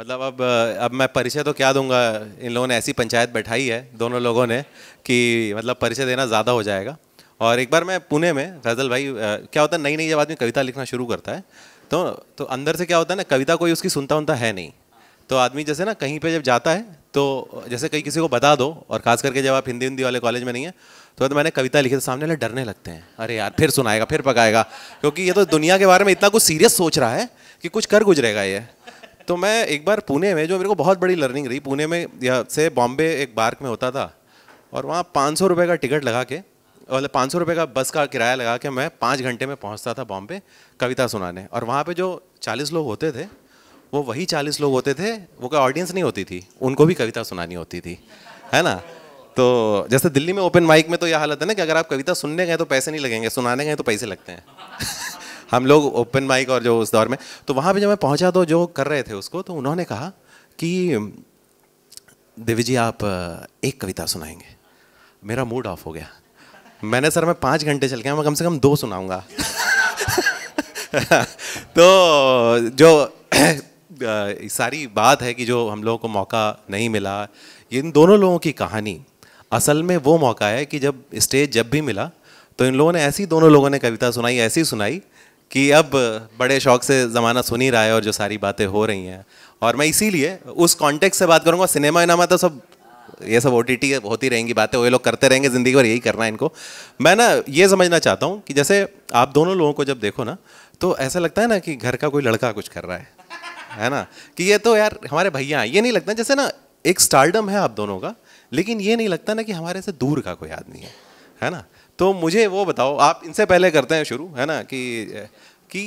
मतलब अब अब मैं परिचय तो क्या दूंगा इन लोगों ने ऐसी पंचायत बैठाई है दोनों लोगों ने कि मतलब परिचय देना ज़्यादा हो जाएगा और एक बार मैं पुणे में फैजल भाई क्या होता है नई नई जब आदमी कविता लिखना शुरू करता है तो तो अंदर से क्या होता है ना कविता कोई उसकी सुनता उनता है नहीं तो आदमी जैसे ना कहीं पे जब जाता है तो जैसे कहीं किसी को बता दो और खास करके जब आप हिंदी हिंदी वाले कॉलेज में नहीं है तो, तो मैंने कविता लिखी तो सामने वाले डरने लगते हैं अरे यार फिर सुनाएगा फिर पकाएगा क्योंकि ये तो दुनिया के बारे में इतना कुछ सीरियस सोच रहा है कि कुछ कर गुजरेगा ये तो मैं एक बार पुणे में जो मेरे को बहुत बड़ी लर्निंग रही पुणे में या से बॉम्बे एक बार्क में होता था और वहाँ पाँच सौ रुपये का टिकट लगा के मतलब पाँच सौ रुपये का बस का किराया लगा के मैं पाँच घंटे में पहुँचता था बॉम्बे कविता सुनाने और वहाँ पर जो चालीस लोग होते थे वो वही चालीस लोग होते थे वो कोई ऑडियंस नहीं होती थी उनको भी कविता सुनानी होती थी है ना तो जैसे दिल्ली में ओपन माइक में तो यह हालत है ना कि अगर आप कविता सुनने गए तो पैसे नहीं लगेंगे सुनाने गए तो पैसे लगते हैं हम लोग ओपन माइक और जो उस दौर में तो वहाँ पर जब मैं पहुँचा तो जो कर रहे थे उसको तो उन्होंने कहा कि देवी जी आप एक कविता सुनाएंगे मेरा मूड ऑफ हो गया मैंने सर मैं पाँच घंटे चल गया मैं कम से कम दो सुनाऊंगा तो जो सारी बात है कि जो हम लोगों को मौका नहीं मिला इन दोनों लोगों की कहानी असल में वो मौका है कि जब स्टेज जब भी मिला तो इन लोगों ने ऐसी दोनों लोगों ने कविता सुनाई ऐसी सुनाई कि अब बड़े शौक से ज़माना सुन ही रहा है और जो सारी बातें हो रही हैं और मैं इसीलिए उस कॉन्टेक्ट से बात करूँगा सिनेमा इनामा तो सब ये सब ओ होती रहेंगी बातें वो ये लोग करते रहेंगे ज़िंदगी भर यही करना है इनको मैं ना ये समझना चाहता हूँ कि जैसे आप दोनों लोगों को जब देखो ना तो ऐसा लगता है ना कि घर का कोई लड़का कुछ कर रहा है है ना कि ये तो यार हमारे भैया ये नहीं लगता जैसे ना एक स्टार्डम है आप दोनों का लेकिन ये नहीं लगता ना कि हमारे से दूर का कोई आदमी है है ना तो मुझे वो बताओ आप इनसे पहले करते हैं शुरू है ना कि कि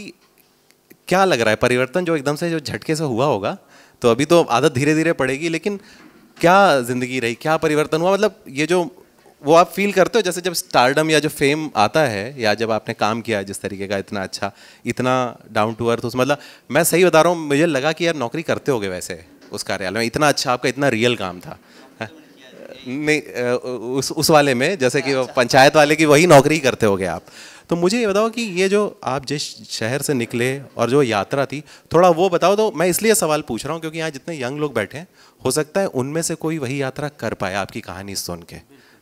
क्या लग रहा है परिवर्तन जो एकदम से जो झटके से हुआ होगा तो अभी तो आदत धीरे धीरे पड़ेगी लेकिन क्या ज़िंदगी रही क्या परिवर्तन हुआ मतलब ये जो वो आप फील करते हो जैसे जब स्टारडम या जो फेम आता है या जब आपने काम किया जिस तरीके का इतना अच्छा इतना डाउन टू अर्थ उस मतलब मैं सही बता रहा हूँ मुझे लगा कि यार नौकरी करते हो वैसे उस कार्यालय में इतना अच्छा आपका इतना रियल काम था नहीं उस उस वाले में जैसे कि अच्छा। पंचायत वाले की वही नौकरी करते हो आप तो मुझे ये बताओ कि ये जो आप जिस शहर से निकले और जो यात्रा थी थोड़ा वो बताओ तो मैं इसलिए सवाल पूछ रहा हूँ क्योंकि यहाँ जितने यंग लोग बैठे हैं हो सकता है उनमें से कोई वही यात्रा कर पाए आपकी कहानी सुन के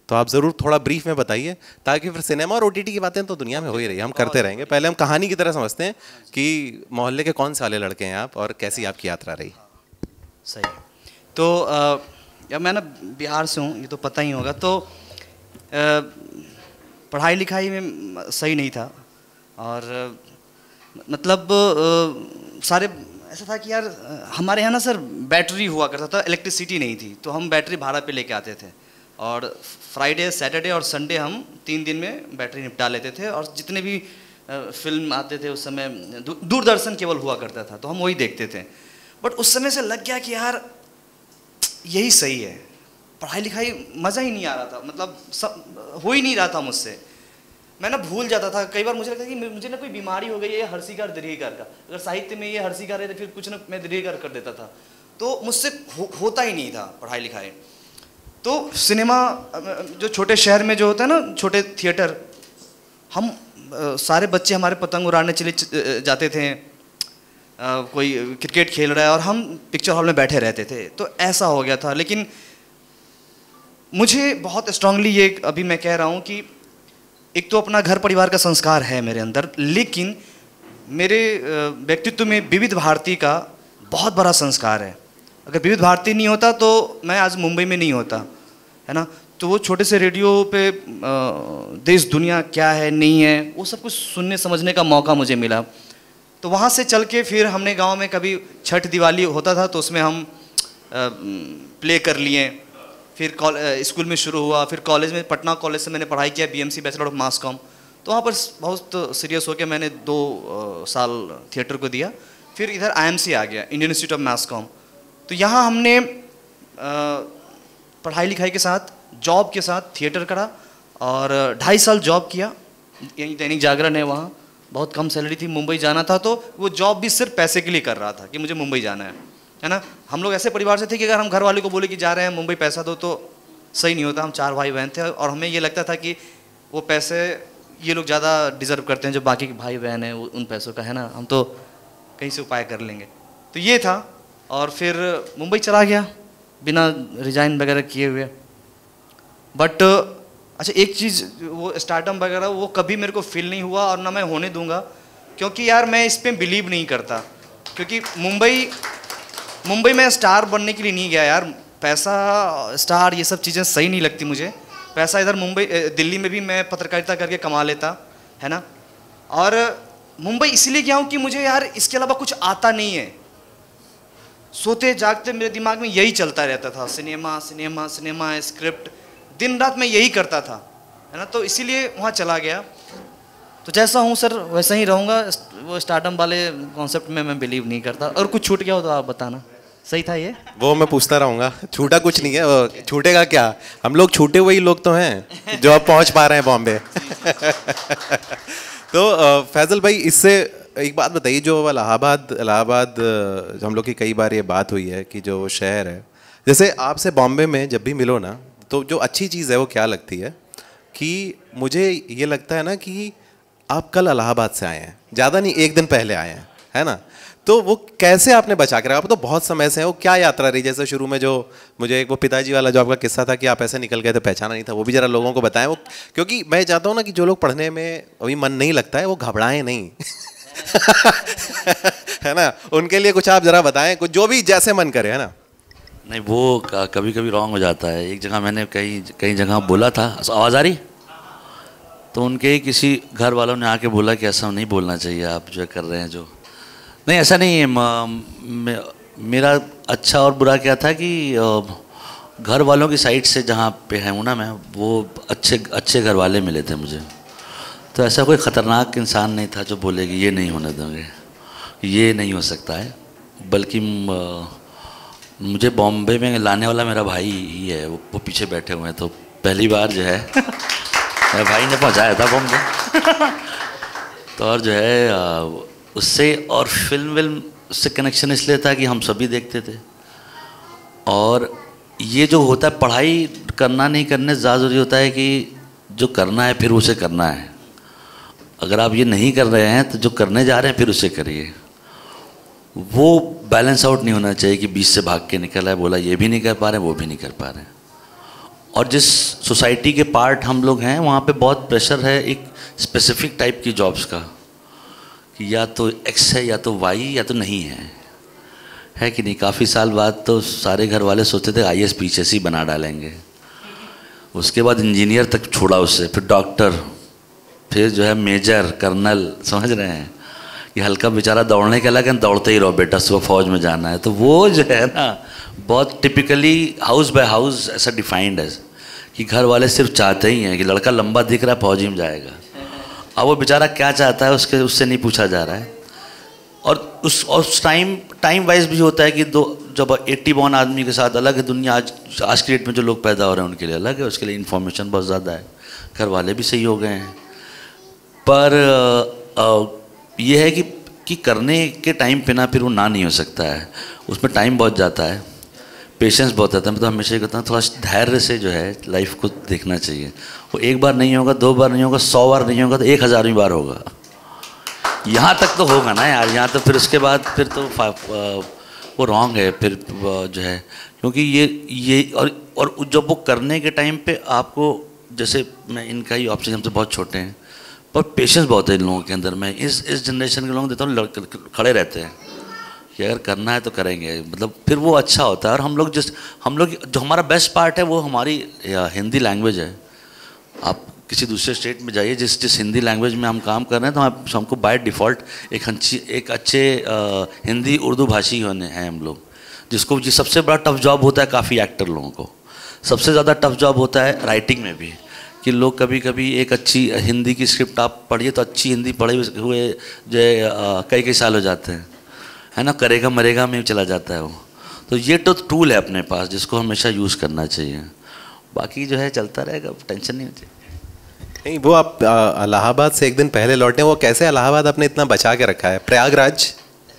तो आप ज़रूर थोड़ा ब्रीफ में बताइए ताकि फिर सिनेमा और ओटीटी की बातें तो दुनिया में हो ही रही हम करते रहेंगे पहले हम कहानी की तरह समझते हैं कि मोहल्ले के कौन से वाले लड़के हैं आप और कैसी आपकी यात्रा रही सही तो आ, या मैं ना बिहार से हूँ ये तो पता ही होगा तो पढ़ाई लिखाई में सही नहीं था और मतलब सारे ऐसा था कि यार हमारे यहाँ ना सर बैटरी हुआ करता था इलेक्ट्रिसिटी नहीं थी तो हम बैटरी भाड़ा पे लेके आते थे और फ्राइडे सैटरडे और संडे हम तीन दिन में बैटरी निपटा लेते थे और जितने भी फिल्म आते थे उस समय दूरदर्शन केवल हुआ करता था तो हम वही देखते थे बट उस समय से लग गया कि यार यही सही है पढ़ाई लिखाई मज़ा ही नहीं आ रहा था मतलब सब हो ही नहीं रहा था मुझसे मैं ना भूल जाता था कई बार मुझे लगता कि मुझे ना कोई बीमारी हो गई है हर्षिकार कर का अगर साहित्य में ये हर्षिकार है तो फिर कुछ ना मैं दीर्घिकार कर देता था तो मुझसे हो, होता ही नहीं था पढ़ाई लिखाई तो सिनेमा जो छोटे शहर में जो होता है ना छोटे थिएटर हम सारे बच्चे हमारे पतंग उड़ाने चले जाते थे कोई क्रिकेट खेल रहा है और हम पिक्चर हॉल में बैठे रहते थे तो ऐसा हो गया था लेकिन मुझे बहुत स्ट्रांगली ये अभी मैं कह रहा हूँ कि एक तो अपना घर परिवार का संस्कार है मेरे अंदर लेकिन मेरे व्यक्तित्व में विविध भारती का बहुत बड़ा संस्कार है अगर विविध भारती नहीं होता तो मैं आज मुंबई में नहीं होता है ना तो वो छोटे से रेडियो पे देश दुनिया क्या है नहीं है वो सब कुछ सुनने समझने का मौका मुझे मिला तो वहाँ से चल के फिर हमने गांव में कभी छठ दिवाली होता था तो उसमें हम प्ले कर लिए फिर स्कूल में शुरू हुआ फिर कॉलेज में पटना कॉलेज से मैंने पढ़ाई किया BMC bachelor of mass com तो वहाँ पर बहुत सीरियस होकर मैंने दो साल थिएटर को दिया फिर इधर सी आ गया Indian Institute of mass com तो यहाँ हमने पढ़ाई लिखाई के साथ जॉब के साथ थिएटर करा और ढाई साल जॉब किया दैनिक जागरण है वहाँ बहुत कम सैलरी थी मुंबई जाना था तो वो जॉब भी सिर्फ पैसे के लिए कर रहा था कि मुझे मुंबई जाना है है ना हम लोग ऐसे परिवार से थे कि अगर हम घर वाले को बोले कि जा रहे हैं मुंबई पैसा दो तो सही नहीं होता हम चार भाई बहन थे और हमें ये लगता था कि वो पैसे ये लोग ज़्यादा डिज़र्व करते हैं जो बाकी के भाई बहन हैं उन पैसों का है ना हम तो कहीं से उपाय कर लेंगे तो ये था और फिर मुंबई चला गया बिना रिजाइन वगैरह किए हुए बट अच्छा एक चीज़ वो स्टार्टअप वगैरह वो कभी मेरे को फील नहीं हुआ और ना मैं होने दूंगा क्योंकि यार मैं इस पर बिलीव नहीं करता क्योंकि मुंबई मुंबई में स्टार बनने के लिए नहीं गया यार पैसा स्टार ये सब चीज़ें सही नहीं लगती मुझे पैसा इधर मुंबई दिल्ली में भी मैं पत्रकारिता करके कमा लेता है ना और मुंबई इसलिए गया हूँ कि मुझे यार इसके अलावा कुछ आता नहीं है सोते जागते मेरे दिमाग में यही चलता रहता था सिनेमा सिनेमा सिनेमा स्क्रिप्ट दिन रात मैं यही करता था है ना तो इसीलिए वहाँ चला गया तो जैसा हूँ सर वैसा ही रहूँगा वो स्टार्टअप वाले कॉन्सेप्ट में मैं बिलीव नहीं करता और कुछ छूट गया हो तो आप बताना सही था ये वो मैं पूछता रहूँगा छूटा कुछ नहीं है छूटेगा क्या हम लोग छूटे हुए ही लोग तो हैं जो अब पहुँच पा रहे हैं बॉम्बे तो फैजल भाई इससे एक बात बताइए जो इलाहाबाद इलाहाबाद हम लोग की कई बार ये बात हुई है कि जो शहर है जैसे आपसे बॉम्बे में जब भी मिलो ना तो जो अच्छी चीज़ है वो क्या लगती है कि मुझे ये लगता है ना कि आप कल अलाहाबाद से आए हैं ज़्यादा नहीं एक दिन पहले आए हैं है ना तो वो कैसे आपने बचा के रखा आप तो बहुत समय से हैं वो क्या यात्रा रही जैसे शुरू में जो मुझे एक वो पिताजी वाला जो आपका किस्सा था कि आप ऐसे निकल गए थे पहचाना नहीं था वो भी ज़रा लोगों को बताएं वो क्योंकि मैं चाहता हूँ ना कि जो लोग पढ़ने में अभी मन नहीं लगता है वो घबराएं नहीं है ना उनके लिए कुछ आप ज़रा बताएं कुछ जो भी जैसे मन करे है ना नहीं वो कभी कभी रॉन्ग हो जाता है एक जगह मैंने कई कई जगह बोला था आवाज़ आ रही तो उनके ही किसी घर वालों ने आके बोला कि ऐसा नहीं बोलना चाहिए आप जो कर रहे हैं जो नहीं ऐसा नहीं है मे, मेरा अच्छा और बुरा क्या था कि घर वालों की साइड से जहाँ पे है हूँ ना मैं वो अच्छे अच्छे घर वाले मिले थे मुझे तो ऐसा कोई ख़तरनाक इंसान नहीं था जो बोलेगी ये नहीं होने देंगे ये नहीं हो सकता है बल्कि मुझे बॉम्बे में लाने वाला मेरा भाई ही है वो, वो पीछे बैठे हुए हैं तो पहली बार जो है मेरे भाई ने पहुंचाया था बॉम्बे तो और जो है उससे और फिल्म विल्म उससे कनेक्शन इसलिए था कि हम सभी देखते थे और ये जो होता है पढ़ाई करना नहीं करने ज़्यादा ज़रूरी होता है कि जो करना है फिर उसे करना है अगर आप ये नहीं कर रहे हैं तो जो करने जा रहे हैं फिर उसे करिए वो बैलेंस आउट नहीं होना चाहिए कि बीच से भाग के निकला है बोला ये भी नहीं कर पा रहे वो भी नहीं कर पा रहे और जिस सोसाइटी के पार्ट हम लोग हैं वहाँ पे बहुत प्रेशर है एक स्पेसिफिक टाइप की जॉब्स का कि या तो एक्स है या तो वाई या तो नहीं है है कि नहीं काफ़ी साल बाद तो सारे घर वाले सोचते थे आई एस पी एस बना डालेंगे उसके बाद इंजीनियर तक छोड़ा उससे फिर डॉक्टर फिर जो है मेजर कर्नल समझ रहे हैं कि हल्का बेचारा दौड़ने के लगा दौड़ते ही रहो बेटा सुबह फौज में जाना है तो वो जो है ना बहुत टिपिकली हाउस बाय हाउस ऐसा डिफाइंड है कि घर वाले सिर्फ चाहते ही हैं कि लड़का लंबा दिख रहा है फौजी में जाएगा अब वो बेचारा क्या चाहता है उसके उससे नहीं पूछा जा रहा है और उस और उस टाइम टाइम वाइज भी होता है कि दो जब एट्टी बॉन आदमी के साथ अलग है दुनिया आज आज के डेट में जो लोग पैदा हो रहे हैं उनके लिए अलग है उसके लिए इन्फॉर्मेशन बहुत ज़्यादा है घर वाले भी सही हो गए हैं पर आ, आ, ये है कि कि करने के टाइम पे ना फिर वो ना नहीं हो सकता है उसमें टाइम बहुत जाता है पेशेंस बहुत आता है मैं तो हमेशा ही कहता हूँ थोड़ा धैर्य से जो है लाइफ को देखना चाहिए वो एक बार नहीं होगा दो बार नहीं होगा सौ बार नहीं होगा तो एक हज़ारवीं बार होगा यहाँ तक तो होगा ना यार यहाँ तो फिर उसके बाद फिर तो वो रॉन्ग है फिर जो है क्योंकि ये ये और और जब वो करने के टाइम पे आपको जैसे मैं इनका ही ऑप्शन हमसे तो बहुत छोटे हैं पर पेशेंस बहुत है इन लोगों के अंदर मैं इस इस जनरेशन के लोग देता हूँ खड़े रहते हैं कि अगर करना है तो करेंगे मतलब फिर वो अच्छा होता है और हम लोग जिस हम लोग जो हमारा बेस्ट पार्ट है वो हमारी हिंदी लैंग्वेज है आप किसी दूसरे स्टेट में जाइए जिस जिस हिंदी लैंग्वेज में हम काम कर रहे हैं तो हम हमको बाय डिफ़ॉल्ट एक अच्छी एक अच्छे आ, हिंदी उर्दू भाषी होने हैं हम लोग जिसको जिस सबसे बड़ा टफ जॉब होता है काफ़ी एक्टर लोगों को सबसे ज़्यादा टफ जॉब होता है राइटिंग में भी कि लोग कभी कभी एक अच्छी हिंदी की स्क्रिप्ट आप पढ़िए तो अच्छी हिंदी पढ़े हुए जो है कई कई साल हो जाते हैं है ना करेगा मरेगा में चला जाता है वो तो ये तो टूल है अपने पास जिसको हमेशा यूज़ करना चाहिए बाकी जो है चलता रहेगा टेंशन नहीं होती नहीं वो आप इलाहाबाद से एक दिन पहले लौटे वो कैसे इलाहाबाद आपने इतना बचा के रखा है प्रयागराज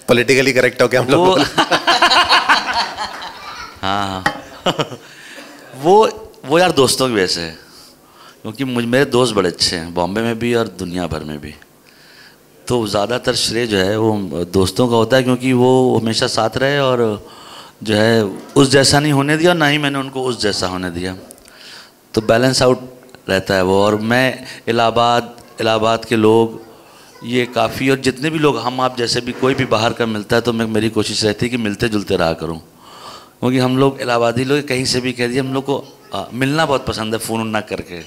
पॉलिटिकली करेक्ट हो गया हम लोग हाँ, हाँ वो वो यार दोस्तों की वजह से है क्योंकि मुझ मेरे दोस्त बड़े अच्छे हैं बॉम्बे में भी और दुनिया भर में भी तो ज़्यादातर श्रेय जो है वो दोस्तों का होता है क्योंकि वो हमेशा साथ रहे और जो है उस जैसा नहीं होने दिया ना ही मैंने उनको उस जैसा होने दिया तो बैलेंस आउट रहता है वो और मैं इलाहाबाद इलाहाबाद के लोग ये काफ़ी और जितने भी लोग हम आप जैसे भी कोई भी बाहर का मिलता है तो मैं मेरी कोशिश रहती है कि मिलते जुलते रहा करूँ क्योंकि हम लोग इलाहाबादी लोग कहीं से भी कह दिए हम लोग को आ, मिलना बहुत पसंद है फ़ोन ना करके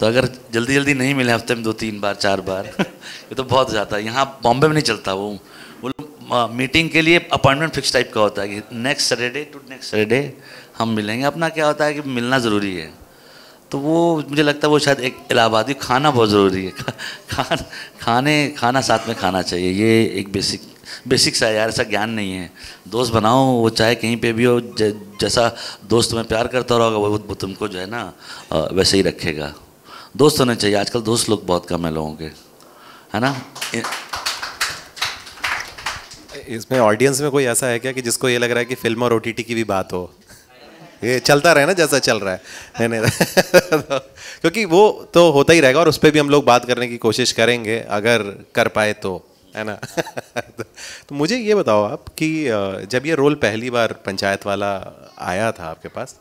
तो अगर जल्दी जल्दी नहीं मिले हफ्ते में दो तीन बार चार बार ये तो बहुत ज़्यादा यहाँ बॉम्बे में नहीं चलता वो वो लोग मीटिंग के लिए अपॉइंटमेंट फिक्स टाइप का होता है कि next Saturday to next Saturday हम मिलेंगे अपना क्या होता है कि मिलना ज़रूरी है तो वो मुझे लगता है वो शायद एक इलाहाबादी खाना बहुत ज़रूरी है खा, खा, खाने खाना साथ में खाना चाहिए ये एक बेसिक बेसिक सा यार ऐसा ज्ञान नहीं है दोस्त बनाओ वो चाहे कहीं पे भी हो ज, जैसा दोस्त तुम्हें प्यार करता रहोगा वो, वो तुमको जो है ना वैसे ही रखेगा दोस्त होने चाहिए आजकल दोस्त लोग बहुत कम है लोगों के है ना इसमें ऑडियंस में कोई ऐसा है क्या कि जिसको ये लग रहा है कि फिल्म और ओ की भी बात हो ये चलता रहे ना जैसा चल रहा है नहीं नहीं क्योंकि वो तो होता ही रहेगा और उस पर भी हम लोग बात करने की कोशिश करेंगे अगर कर पाए तो है ना तो, तो मुझे ये बताओ आप कि जब ये रोल पहली बार पंचायत वाला आया था आपके पास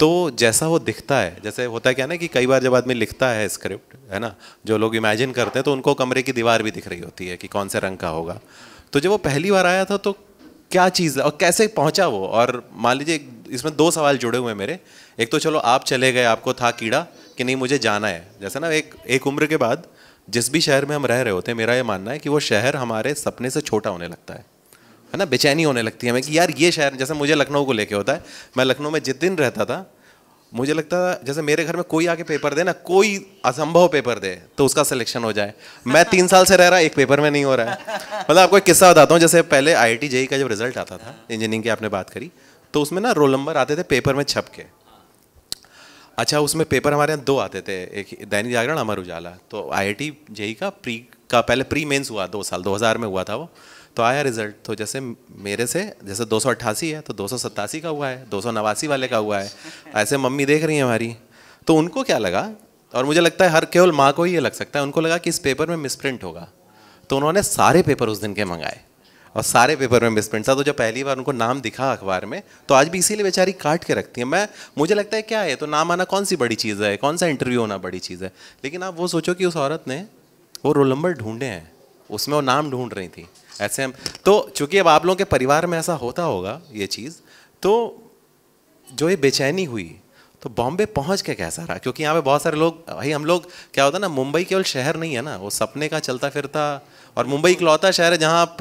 तो जैसा वो दिखता है जैसे होता है क्या ना कि कई बार जब आदमी लिखता है स्क्रिप्ट है ना जो लोग इमेजिन करते हैं तो उनको कमरे की दीवार भी दिख रही होती है कि कौन से रंग का होगा तो जब वो पहली बार आया था तो क्या चीज़ और कैसे पहुंचा वो और मान लीजिए इसमें दो सवाल जुड़े हुए मेरे एक तो चलो आप चले गए आपको था कीड़ा कि नहीं मुझे जाना है जैसे ना एक एक उम्र के बाद जिस भी शहर में हम रह रहे होते हैं मेरा ये मानना है कि वो शहर हमारे सपने से छोटा होने लगता है है ना बेचैनी होने लगती है हमें कि यार ये शहर जैसे मुझे लखनऊ को लेके होता है मैं लखनऊ में जिस दिन रहता था मुझे लगता था जैसे मेरे घर में कोई आके पेपर दे ना कोई असंभव पेपर दे तो उसका सिलेक्शन हो जाए मैं तीन साल से रह रहा एक पेपर में नहीं हो रहा है मतलब आपको एक किस्सा बताता हूँ जैसे पहले आई आई जेई का जब रिजल्ट आता था इंजीनियरिंग की आपने बात करी तो उसमें ना रोल नंबर आते थे पेपर में छप के अच्छा उसमें पेपर हमारे यहाँ दो आते थे एक दैनिक जागरण अमर उजाला तो आई आई जेई का प्री का पहले प्री मेंस हुआ दो साल 2000 में हुआ था वो तो आया रिजल्ट तो जैसे मेरे से जैसे दो है तो दो का हुआ है दो वाले का हुआ है ऐसे मम्मी देख रही हैं हमारी तो उनको क्या लगा और मुझे लगता है हर केवल माँ को ही ये लग सकता है उनको लगा कि इस पेपर में मिसप्रिंट होगा तो उन्होंने सारे पेपर उस दिन के मंगाए और सारे पेपर में मिसप्रिंट था तो जब पहली बार उनको नाम दिखा अखबार में तो आज भी इसीलिए बेचारी काट के रखती है मैं मुझे लगता है क्या है तो नाम आना कौन सी बड़ी चीज़ है कौन सा इंटरव्यू होना बड़ी चीज़ है लेकिन आप वो सोचो कि उस औरत ने वो रोल नंबर ढूंढे हैं उसमें वो नाम ढूंढ रही थी ऐसे हम तो चूंकि अब आप लोगों के परिवार में ऐसा होता होगा ये चीज़ तो जो ये बेचैनी हुई तो बॉम्बे पहुंच के कैसा रहा क्योंकि यहाँ पे बहुत सारे लोग भाई हम लोग क्या होता है ना मुंबई केवल शहर नहीं है ना वो सपने का चलता फिरता और मुंबई इकलौता शहर है जहाँ आप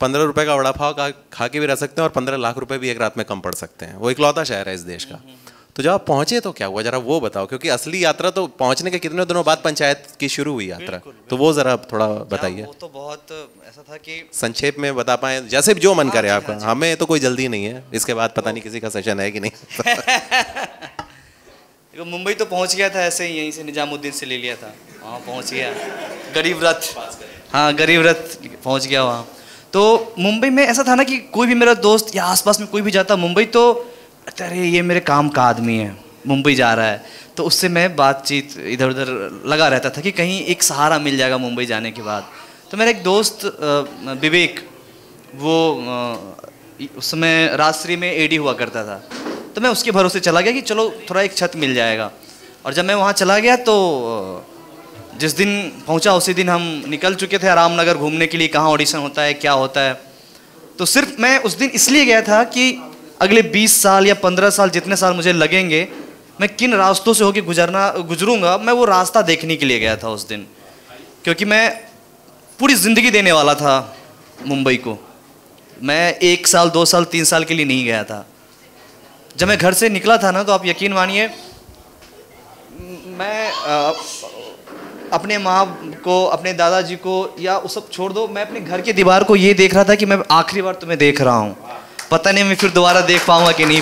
पंद्रह रुपये का वड़ा पाव का खा के भी रह सकते हैं और पंद्रह लाख रुपये भी एक रात में कम पड़ सकते हैं वो इकलौता शहर है इस देश का तो जब आप पहुंचे तो क्या हुआ जरा वो बताओ क्योंकि असली यात्रा तो पहुंचने के कितने दिनों बाद पंचायत की शुरू हुई यात्रा बिल्कुल, बिल्कुल, तो वो जरा थोड़ा बताइए तो बहुत ऐसा था कि संक्षेप में बता पाए जैसे जो मन हाँ करे आपका हाँ हमें तो कोई जल्दी नहीं है इसके बाद पता नहीं किसी का सेशन है कि नहीं मुंबई तो पहुंच गया था ऐसे ही यहीं से निजामुद्दीन से ले लिया था वहाँ पहुंच गया गरीब रथ हाँ गरीब रथ पहुंच गया वहाँ तो मुंबई में ऐसा था ना कि कोई भी मेरा दोस्त या आसपास में कोई भी जाता मुंबई तो अच्छा अरे ये मेरे काम का आदमी है मुंबई जा रहा है तो उससे मैं बातचीत इधर उधर लगा रहता था कि कहीं एक सहारा मिल जाएगा मुंबई जाने के बाद तो मेरा एक दोस्त विवेक वो उस समय राजश्री में एडी हुआ करता था तो मैं उसके भरोसे चला गया कि चलो थोड़ा एक छत मिल जाएगा और जब मैं वहाँ चला गया तो जिस दिन पहुँचा उसी दिन हम निकल चुके थे रामनगर घूमने के लिए कहाँ ऑडिशन होता है क्या होता है तो सिर्फ मैं उस दिन इसलिए गया था कि अगले 20 साल या 15 साल जितने साल मुझे लगेंगे मैं किन रास्तों से होकर गुजरना गुजरूंगा मैं वो रास्ता देखने के लिए गया था उस दिन क्योंकि मैं पूरी ज़िंदगी देने वाला था मुंबई को मैं एक साल दो साल तीन साल के लिए नहीं गया था जब मैं घर से निकला था ना तो आप यकीन मानिए मैं आ, अपने माँ को अपने दादाजी को या उस सब छोड़ दो मैं अपने घर की दीवार को ये देख रहा था कि मैं आखिरी बार तुम्हें देख रहा हूँ पता नहीं मैं फिर दोबारा देख पाऊँगा कि नहीं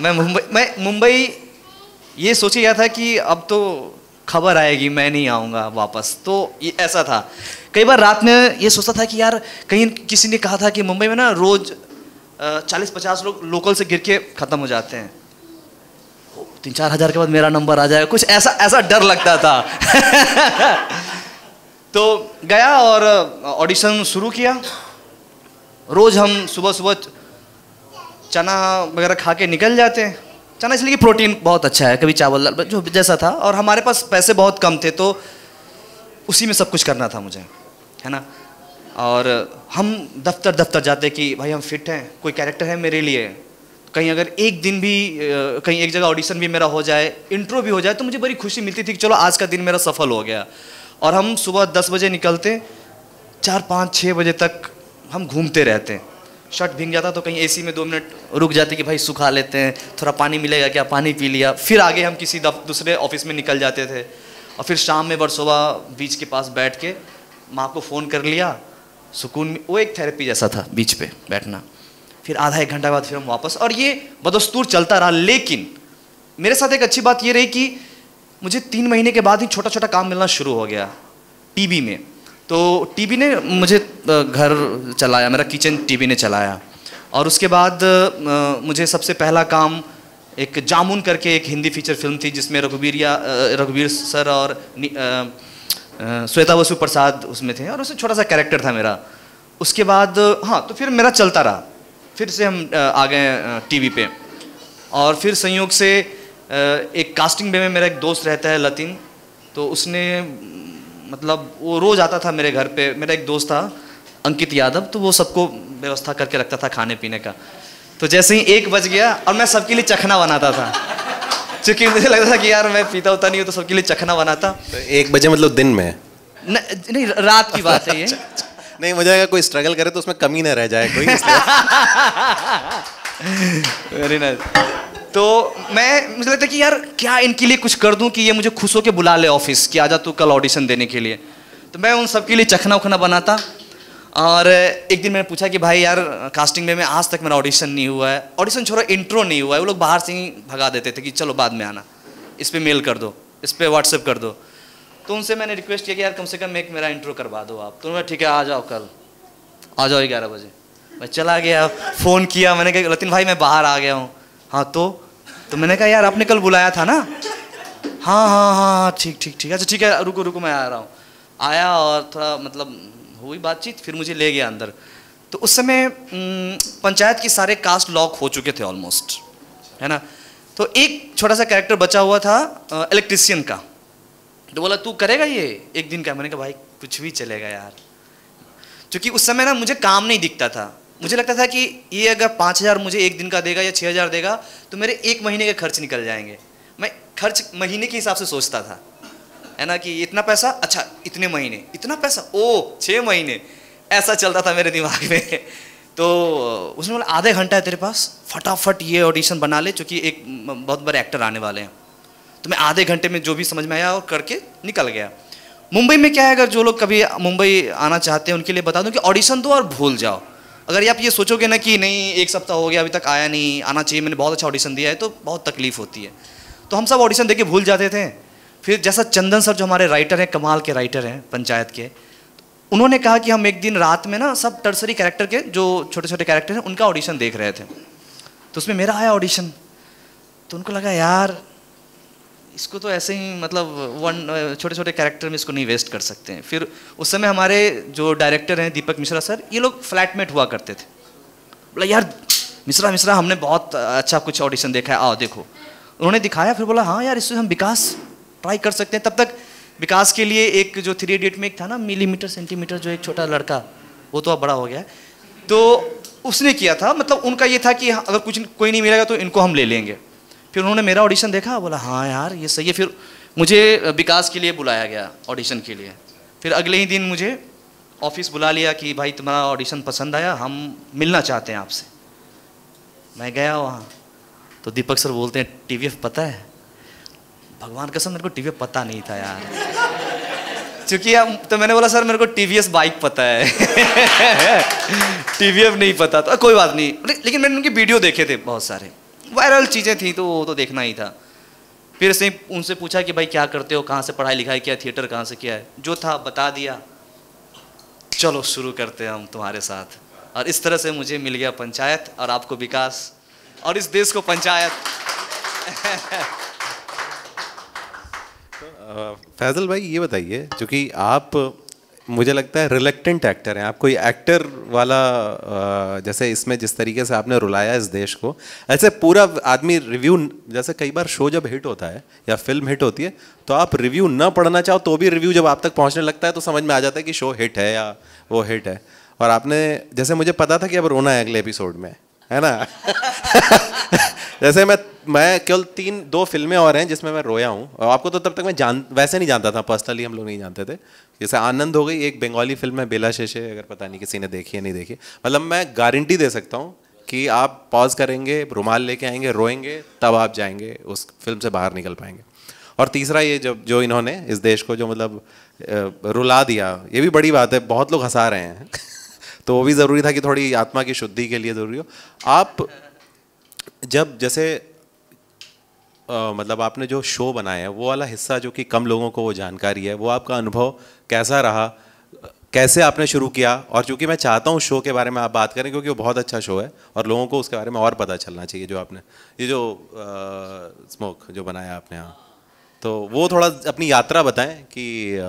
मैं मुंबई मैं मुंबई ये सोच गया था कि अब तो खबर आएगी मैं नहीं आऊँगा वापस तो ये ऐसा था कई बार रात में ये सोचता था कि यार कहीं किसी ने कहा था कि मुंबई में ना रोज़ चालीस पचास लोग लोकल से गिर के ख़त्म हो जाते हैं तीन चार हज़ार के बाद मेरा नंबर आ जाएगा कुछ ऐसा ऐसा डर लगता था तो गया और ऑडिशन शुरू किया रोज़ हम सुबह सुबह चना वगैरह खा के निकल जाते हैं चना इसलिए कि प्रोटीन बहुत अच्छा है कभी चावल दाल जो जैसा था और हमारे पास पैसे बहुत कम थे तो उसी में सब कुछ करना था मुझे है ना और हम दफ्तर दफ्तर जाते कि भाई हम फिट हैं कोई कैरेक्टर है मेरे लिए तो कहीं अगर एक दिन भी कहीं एक जगह ऑडिशन भी मेरा हो जाए इंट्रो भी हो जाए तो मुझे बड़ी खुशी मिलती थी कि चलो आज का दिन मेरा सफल हो गया और हम सुबह दस बजे निकलते चार पाँच छः बजे तक हम घूमते रहते हैं शर्ट भींग जाता तो कहीं एसी में दो मिनट रुक जाते कि भाई सुखा लेते हैं थोड़ा पानी मिलेगा क्या पानी पी लिया फिर आगे हम किसी दूसरे ऑफिस में निकल जाते थे और फिर शाम में सुबह बीच के पास बैठ के माँ को फ़ोन कर लिया सुकून वो एक थेरेपी जैसा था बीच पे बैठना फिर आधा एक घंटा बाद फिर हम वापस और ये बदस्तूर चलता रहा लेकिन मेरे साथ एक अच्छी बात ये रही कि मुझे तीन महीने के बाद ही छोटा छोटा काम मिलना शुरू हो गया टीवी में तो टीवी ने मुझे घर चलाया मेरा किचन टीवी ने चलाया और उसके बाद मुझे सबसे पहला काम एक जामुन करके एक हिंदी फीचर फिल्म थी जिसमें रघुवीरिया रघुवीर सर और श्वेता वसु प्रसाद उसमें थे और उसमें छोटा सा कैरेक्टर था मेरा उसके बाद हाँ तो फिर मेरा चलता रहा फिर से हम आ गए टीवी पे और फिर संयोग से एक कास्टिंग बे में मेरा एक दोस्त रहता है लतिन तो उसने मतलब वो रोज़ आता था मेरे घर पे मेरा एक दोस्त था अंकित यादव तो वो सबको व्यवस्था करके रखता था खाने पीने का तो जैसे ही एक बज गया और मैं सबके लिए चखना बनाता था क्योंकि मुझे लगता था कि यार मैं पीता उता नहीं हूँ तो सबके लिए चखना बनाता तो एक बजे मतलब दिन में नहीं, नहीं रात की बात है ये नहीं मुझे कोई स्ट्रगल करे तो उसमें कमी ना रह जाए कोई वेरी नाइस तो मैं मुझे लगता कि यार क्या इनके लिए कुछ कर दूं कि ये मुझे खुश होकर बुला ले ऑफिस कि आजा तू कल ऑडिशन देने के लिए तो मैं उन सबके लिए चखना उखना बनाता और एक दिन मैंने पूछा कि भाई यार कास्टिंग में मैं आज तक मेरा ऑडिशन नहीं हुआ है ऑडिशन छोड़ो इंट्रो नहीं हुआ है वो लोग बाहर से ही भगा देते थे कि चलो बाद में आना इस पर मेल कर दो इस पर व्हाट्सएप कर दो तो उनसे मैंने रिक्वेस्ट किया कि यार कम से कम एक मेरा इंट्रो करवा दो आप तो मैं ठीक है आ जाओ कल आ जाओ ग्यारह बजे मैं चला गया फ़ोन किया मैंने कहा लतिन भाई मैं बाहर आ गया हूँ हाँ तो तो मैंने कहा यार आपने कल बुलाया था ना हाँ, हाँ हाँ हाँ ठीक ठीक ठीक अच्छा ठीक है रुको रुको मैं आ रहा हूँ आया और थोड़ा मतलब हुई बातचीत फिर मुझे ले गया अंदर तो उस समय पंचायत के सारे कास्ट लॉक हो चुके थे ऑलमोस्ट है ना तो एक छोटा सा कैरेक्टर बचा हुआ था इलेक्ट्रिसियन का तो बोला तू करेगा ये एक दिन का मैंने कहा भाई कुछ भी चलेगा यार क्योंकि उस समय ना मुझे काम नहीं दिखता था मुझे लगता था कि ये अगर पाँच हज़ार मुझे एक दिन का देगा या छः हज़ार देगा तो मेरे एक महीने के खर्च निकल जाएंगे मैं खर्च महीने के हिसाब से सोचता था है ना कि इतना पैसा अच्छा इतने महीने इतना पैसा ओ छः महीने ऐसा चलता था मेरे दिमाग में तो उसने बोला आधे घंटा है तेरे पास फटाफट ये ऑडिशन बना ले चूँकि एक बहुत बड़े एक्टर आने वाले हैं तो मैं आधे घंटे में जो भी समझ में आया और करके निकल गया मुंबई में क्या है अगर जो लोग कभी मुंबई आना चाहते हैं उनके लिए बता दूं कि ऑडिशन दो और भूल जाओ अगर आप ये सोचोगे ना कि नहीं एक सप्ताह हो गया अभी तक आया नहीं आना चाहिए मैंने बहुत अच्छा ऑडिशन दिया है तो बहुत तकलीफ होती है तो हम सब ऑडिशन देके भूल जाते थे फिर जैसा चंदन सर जो हमारे राइटर हैं कमाल के राइटर हैं पंचायत के उन्होंने कहा कि हम एक दिन रात में ना सब टर्सरी कैरेक्टर के जो छोटे छोटे कैरेक्टर हैं उनका ऑडिशन देख रहे थे तो उसमें मेरा आया ऑडिशन तो उनको लगा यार इसको तो ऐसे ही मतलब वन छोटे छोटे कैरेक्टर में इसको नहीं वेस्ट कर सकते हैं फिर उस समय हमारे जो डायरेक्टर हैं दीपक मिश्रा सर ये लोग फ्लैटमेट हुआ करते थे बोला यार मिश्रा मिश्रा हमने बहुत अच्छा कुछ ऑडिशन देखा है आओ देखो उन्होंने दिखाया फिर बोला हाँ यार इससे हम विकास ट्राई कर सकते हैं तब तक विकास के लिए एक जो थ्री एडियट में एक था ना मिलीमीटर सेंटीमीटर जो एक छोटा लड़का वो तो अब बड़ा हो गया तो उसने किया था मतलब उनका ये था कि हाँ, अगर कुछ कोई नहीं मिलेगा तो इनको हम ले लेंगे फिर उन्होंने मेरा ऑडिशन देखा बोला हाँ यार ये सही है फिर मुझे विकास के लिए बुलाया गया ऑडिशन के लिए फिर अगले ही दिन मुझे ऑफिस बुला लिया कि भाई तुम्हारा ऑडिशन पसंद आया हम मिलना चाहते हैं आपसे मैं गया वहाँ तो दीपक सर बोलते हैं टी पता है भगवान कसम मेरे को टी पता नहीं था यार क्योंकि तो मैंने बोला सर मेरे को टी बाइक पता है टी नहीं पता तो कोई बात नहीं लेकिन मैंने उनकी वीडियो देखे थे बहुत सारे वायरल चीज़ें थी तो वो तो देखना ही था फिर से उनसे पूछा कि भाई क्या करते हो कहाँ से पढ़ाई लिखाई किया थिएटर कहाँ से किया है जो था बता दिया चलो शुरू करते हैं हम तुम्हारे साथ और इस तरह से मुझे मिल गया पंचायत और आपको विकास और इस देश को पंचायत तो, फैजल भाई ये बताइए क्योंकि आप मुझे लगता है रिलेक्टेंट एक्टर हैं आप कोई एक्टर वाला जैसे इसमें जिस तरीके से आपने रुलाया इस देश को ऐसे पूरा आदमी रिव्यू जैसे कई बार शो जब हिट होता है या फिल्म हिट होती है तो आप रिव्यू ना पढ़ना चाहो तो भी रिव्यू जब आप तक पहुंचने लगता है तो समझ में आ जाता है कि शो हिट है या वो हिट है और आपने जैसे मुझे पता था कि अब रोना है अगले एपिसोड में है ना जैसे मैं मैं केवल तीन दो फिल्में और हैं जिसमें मैं रोया हूँ आपको तो तब तक मैं जान वैसे नहीं जानता था पर्सनली हम लोग नहीं जानते थे जैसे आनंद हो गई एक बंगाली फिल्म है बेला शेषे अगर पता नहीं किसी ने देखी है नहीं देखी मतलब मैं गारंटी दे सकता हूँ कि आप पॉज करेंगे रुमाल लेके आएंगे रोएंगे तब आप जाएंगे उस फिल्म से बाहर निकल पाएंगे और तीसरा ये जब जो इन्होंने इस देश को जो मतलब रुला दिया ये भी बड़ी बात है बहुत लोग हंसा रहे हैं तो वो भी ज़रूरी था कि थोड़ी आत्मा की शुद्धि के लिए ज़रूरी हो आप जब जैसे आ, मतलब आपने जो शो बनाया है वो वाला हिस्सा जो कि कम लोगों को वो जानकारी है वो आपका अनुभव कैसा रहा कैसे आपने शुरू किया और चूँकि मैं चाहता हूँ शो के बारे में आप बात करें क्योंकि वो बहुत अच्छा शो है और लोगों को उसके बारे में और पता चलना चाहिए जो आपने ये जो आ, स्मोक जो बनाया आपने यहाँ तो वो थोड़ा अपनी यात्रा बताएं कि आ,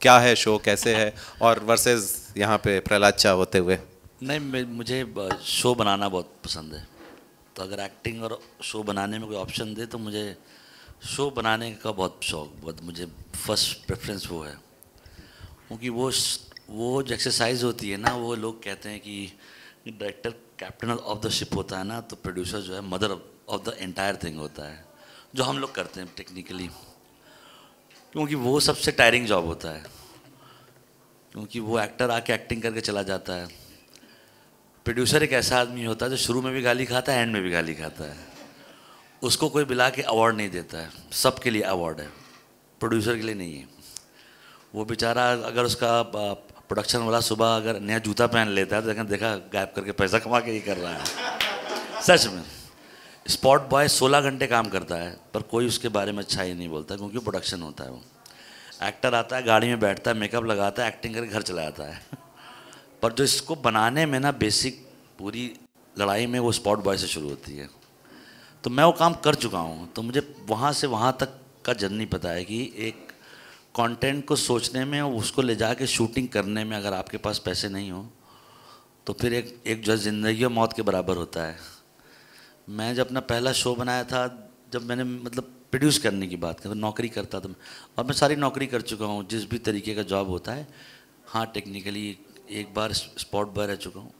क्या है शो कैसे है और वर्सेस यहाँ पे प्रहलाद चाह होते हुए नहीं मुझे शो बनाना बहुत पसंद है तो अगर एक्टिंग और शो बनाने में कोई ऑप्शन दे तो मुझे शो बनाने का बहुत शौक बहुत मुझे फर्स्ट प्रेफरेंस वो है क्योंकि वो वो जो एक्सरसाइज होती है ना वो लोग कहते हैं कि director captain of the ship होता है ना तो प्रोड्यूसर जो है mother of the entire thing होता है जो हम लोग करते हैं टेक्निकली क्योंकि वो सबसे टायरिंग जॉब होता है क्योंकि वो एक्टर आके एक्टिंग करके चला जाता है प्रोड्यूसर एक ऐसा आदमी होता है जो शुरू में भी गाली खाता है एंड में भी गाली खाता है उसको कोई बिला के अवार्ड नहीं देता है सबके लिए अवार्ड है प्रोड्यूसर के लिए नहीं है वो बेचारा अगर उसका प्रोडक्शन वाला सुबह अगर नया जूता पहन लेता है तो देखा देखा गायब करके पैसा कमा के ही कर रहा है सच में स्पॉट बॉय सोलह घंटे काम करता है पर कोई उसके बारे में अच्छा ही नहीं बोलता क्योंकि प्रोडक्शन होता है वो एक्टर आता है गाड़ी में बैठता है मेकअप लगाता है एक्टिंग करके घर चला जाता है पर जो इसको बनाने में ना बेसिक पूरी लड़ाई में वो स्पॉट बॉय से शुरू होती है तो मैं वो काम कर चुका हूँ तो मुझे वहाँ से वहाँ तक का जर्नी पता है कि एक कंटेंट को सोचने में और उसको ले जा शूटिंग करने में अगर आपके पास पैसे नहीं हो तो फिर एक एक जो ज़िंदगी और मौत के बराबर होता है मैं जब अपना पहला शो बनाया था जब मैंने मतलब प्रोड्यूस करने की बात कर नौकरी करता था और मैं सारी नौकरी कर चुका हूँ जिस भी तरीके का जॉब होता है हाँ टेक्निकली एक बार स्पॉट बॉय रह चुका हूँ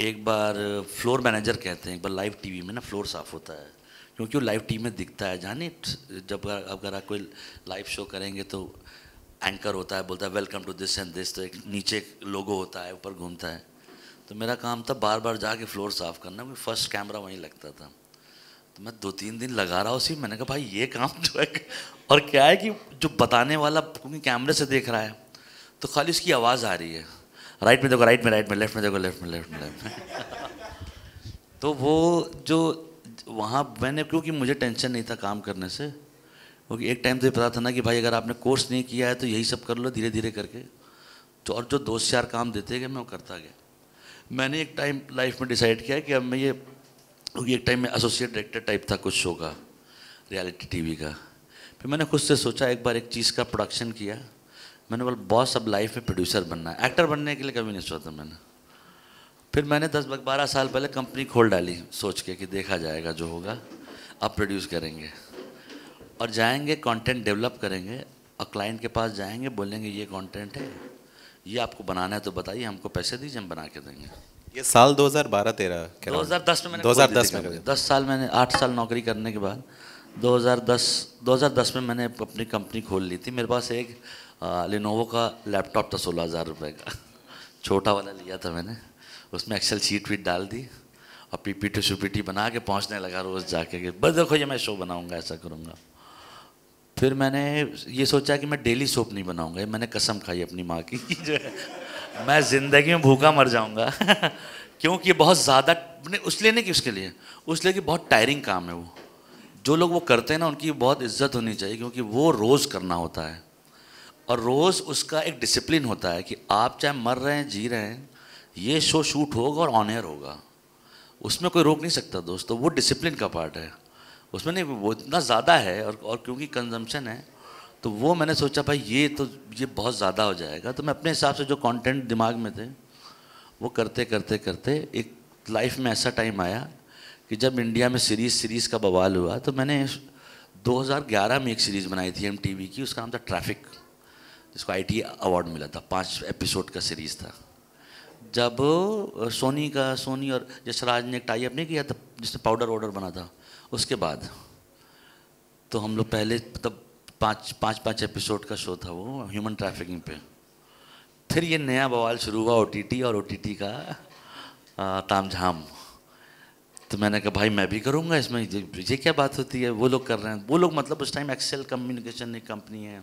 एक बार फ्लोर मैनेजर कहते हैं एक बार लाइव टीवी में ना फ्लोर साफ़ होता है क्योंकि वो लाइव टीवी में दिखता है जाने जब अगर आप कोई लाइव शो करेंगे तो एंकर होता है बोलता है welcome to this and this तो एक नीचे लोगो होता है ऊपर घूमता है तो मेरा काम था बार बार जाके फ्लोर साफ़ करना क्योंकि फर्स्ट कैमरा वहीं लगता था तो मैं दो तीन दिन लगा रहा उसी मैंने कहा भाई ये काम जो है और क्या है कि जो बताने वाला क्योंकि कैमरे से देख रहा है तो खाली उसकी आवाज़ आ रही है राइट में देखो राइट में राइट में लेफ्ट में देखो लेफ्ट में लेफ्ट में लेफ्ट में तो वो जो वहाँ मैंने क्योंकि मुझे टेंशन नहीं था काम करने से क्योंकि एक टाइम तो ये पता था ना कि भाई अगर आपने कोर्स नहीं किया है तो यही सब कर लो धीरे धीरे करके तो और जो दोस्त चार काम देते गए मैं वो करता गया मैंने एक टाइम लाइफ में डिसाइड किया कि अब मैं ये क्योंकि एक टाइम में एसोसिएट डायरेक्टर टाइप था कुछ शो का रियलिटी टीवी का फिर मैंने खुद से सोचा एक बार एक चीज़ का प्रोडक्शन किया मैंने बोला बॉस अब लाइफ में प्रोड्यूसर बनना है एक्टर बनने के लिए कभी नहीं सोचा मैंने फिर मैंने दस बारह साल पहले कंपनी खोल डाली सोच के कि देखा जाएगा जो होगा अब प्रोड्यूस करेंगे और जाएंगे कंटेंट डेवलप करेंगे और क्लाइंट के पास जाएंगे बोलेंगे ये कंटेंट है ये आपको बनाना है तो बताइए हमको पैसे दीजिए हम बना के देंगे ये साल 2012-13 2010 में मैंने 2010 में दस साल मैंने आठ साल नौकरी करने के बाद 2010 2010 में मैंने अपनी कंपनी खोल ली थी मेरे पास एक लिनोवो का लैपटॉप था सोलह हज़ार रुपये का छोटा वाला लिया था मैंने उसमें एक्सेल शीट वीट डाल दी और P P T PPT T बना के पहुँचने लगा रोज़ जाके कि बस देखो ये मैं शो बनाऊँगा ऐसा करूँगा फिर मैंने ये सोचा कि मैं डेली सोप नहीं बनाऊँगा ये मैंने कसम खाई अपनी माँ की जो है मैं ज़िंदगी में भूखा मर जाऊँगा क्योंकि बहुत ज़्यादा उस लिए नहीं कि उसके लिए उस लिए कि बहुत टायरिंग काम है वो जो लोग वो करते हैं ना उनकी बहुत इज्जत होनी चाहिए क्योंकि वो रोज़ करना होता है और रोज़ उसका एक डिसिप्लिन होता है कि आप चाहे मर रहे हैं जी रहे हैं ये शो शूट होगा और ऑनियर होगा उसमें कोई रोक नहीं सकता दोस्तों तो वो डिसिप्लिन का पार्ट है उसमें नहीं वो इतना ज़्यादा है और और क्योंकि कंजम्पशन है तो वो मैंने सोचा भाई ये तो ये बहुत ज़्यादा हो जाएगा तो मैं अपने हिसाब से जो कंटेंट दिमाग में थे वो करते करते करते एक लाइफ में ऐसा टाइम आया कि जब इंडिया में सीरीज़ सीरीज़ का बवाल हुआ तो मैंने 2011 में एक सीरीज़ बनाई थी एम की उसका नाम था ट्रैफिक जिसको टी अवार्ड मिला था पाँच एपिसोड का सीरीज़ था जब सोनी का सोनी और जसराज ने एक टाइप नहीं किया था जिससे पाउडर ऑर्डर बना था उसके बाद तो हम लोग पहले तब पाँच पाँच पाँच एपिसोड का शो था वो ह्यूमन ट्रैफिकिंग पे फिर ये नया बवाल शुरू हुआ ओ और ओ का झाम तो मैंने कहा भाई मैं भी करूँगा इसमें ये क्या बात होती है वो लोग कर रहे हैं वो लोग मतलब उस टाइम एक्सेल कम्युनिकेशन एक कंपनी है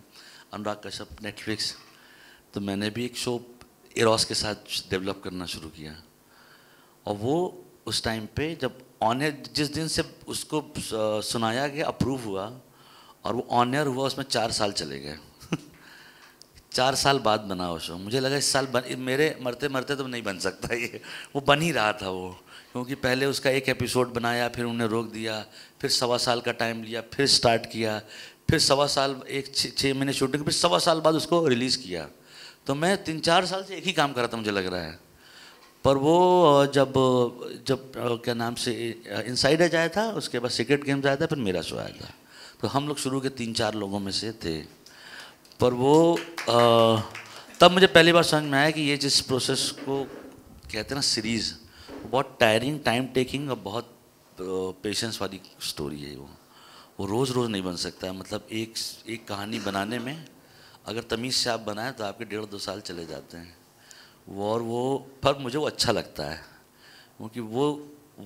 अनुराग कश्यप नेटफ्लिक्स तो मैंने भी एक शो एरोस के साथ डेवलप करना शुरू किया और वो उस टाइम पे जब एयर जिस दिन से उसको सुनाया गया अप्रूव हुआ और वो एयर हुआ उसमें चार साल चले गए चार साल बाद बना वो शो मुझे लगा इस साल बन मेरे मरते मरते तो नहीं बन सकता ये वो बन ही रहा था वो क्योंकि पहले उसका एक एपिसोड बनाया फिर उन्हें रोक दिया फिर सवा साल का टाइम लिया फिर स्टार्ट किया फिर सवा साल एक छः महीने शूटिंग फिर सवा साल बाद उसको रिलीज़ किया तो मैं तीन चार साल से एक ही काम कर रहा था मुझे लग रहा है पर वो जब जब क्या नाम से इनसाइडर आया था उसके बाद सिक्रेट गेम्स आया था फिर मेरा शो आया था तो हम लोग शुरू के तीन चार लोगों में से थे पर वो आ, तब मुझे पहली बार समझ में आया कि ये जिस प्रोसेस को कहते हैं ना सीरीज़ बहुत टायरिंग टाइम टेकिंग और बहुत पेशेंस वाली स्टोरी है वो वो रोज़ रोज़ नहीं बन सकता है मतलब एक एक कहानी बनाने में अगर तमीज़ से आप बनाएं तो आपके डेढ़ दो साल चले जाते हैं वो और वो पर मुझे वो अच्छा लगता है क्योंकि वो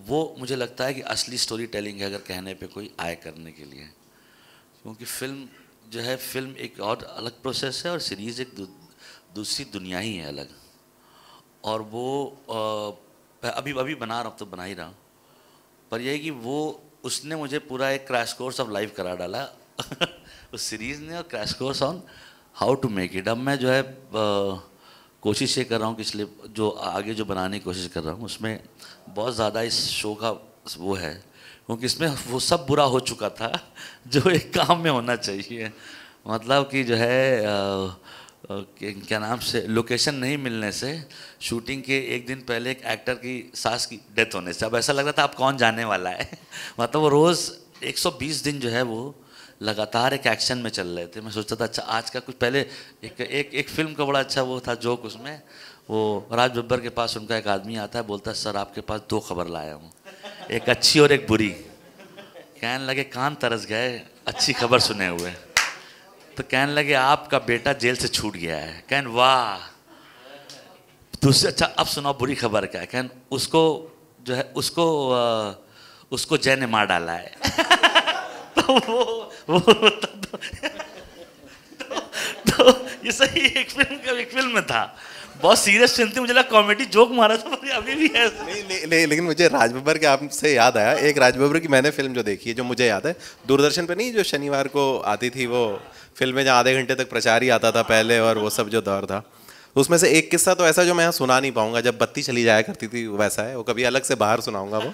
वो मुझे लगता है कि असली स्टोरी टेलिंग है अगर कहने पे कोई आय करने के लिए क्योंकि फिल्म जो है फिल्म एक और अलग प्रोसेस है और सीरीज़ एक दू, दूसरी दुनिया ही है अलग और वो आ, अभी अभी बना रहा हूँ तो बना ही रहा हूँ पर यह कि वो उसने मुझे पूरा एक क्रैश कोर्स ऑफ लाइफ करा डाला उस सीरीज़ ने और crash course on how to make it अब मैं जो है कोशिश ये कर रहा हूँ कि इसलिए जो आगे जो बनाने की कोशिश कर रहा हूँ उसमें बहुत ज़्यादा इस शो का वो है क्योंकि इसमें वो सब बुरा हो चुका था जो एक काम में होना चाहिए मतलब कि जो है आ, क्या नाम से लोकेशन नहीं मिलने से शूटिंग के एक दिन पहले एक एक्टर की सास की डेथ होने से अब ऐसा लग रहा था आप कौन जाने वाला है मतलब वो रोज़ 120 दिन जो है वो लगातार एक एक्शन में चल रहे थे मैं सोचता था अच्छा आज का कुछ पहले एक एक एक फिल्म का बड़ा अच्छा वो था जोक उसमें वो राज बब्बर के पास उनका एक आदमी आता है बोलता है सर आपके पास दो खबर लाया हूँ एक अच्छी और एक बुरी कहने लगे कान तरस गए अच्छी खबर सुने हुए तो कहने लगे आपका बेटा जेल से छूट गया है कहन वाह दूसरे तो अच्छा अब सुनाओ बुरी खबर क्या कहन उसको जो है उसको उसको जय ने मार डाला है तो वो वो तो, तो, तो, तो ये सही एक फिल्म का एक फिल्म में था बहुत सीरियस थी मुझे लगा कॉमेडी जोक मारा था पर अभी भी है नहीं नहीं ले, लेकिन मुझे राज बब्बर के आपसे याद आया एक राज बब्बर की मैंने फिल्म जो देखी है जो मुझे याद है दूरदर्शन पर नहीं जो शनिवार को आती थी वो फिल्में जहाँ आधे घंटे तक प्रचार ही आता था पहले और वो सब जो दौर था उसमें से एक किस्सा तो ऐसा जो मैं यहाँ सुना नहीं पाऊंगा जब बत्ती चली जाया करती थी वैसा है वो कभी अलग से बाहर सुनाऊंगा वो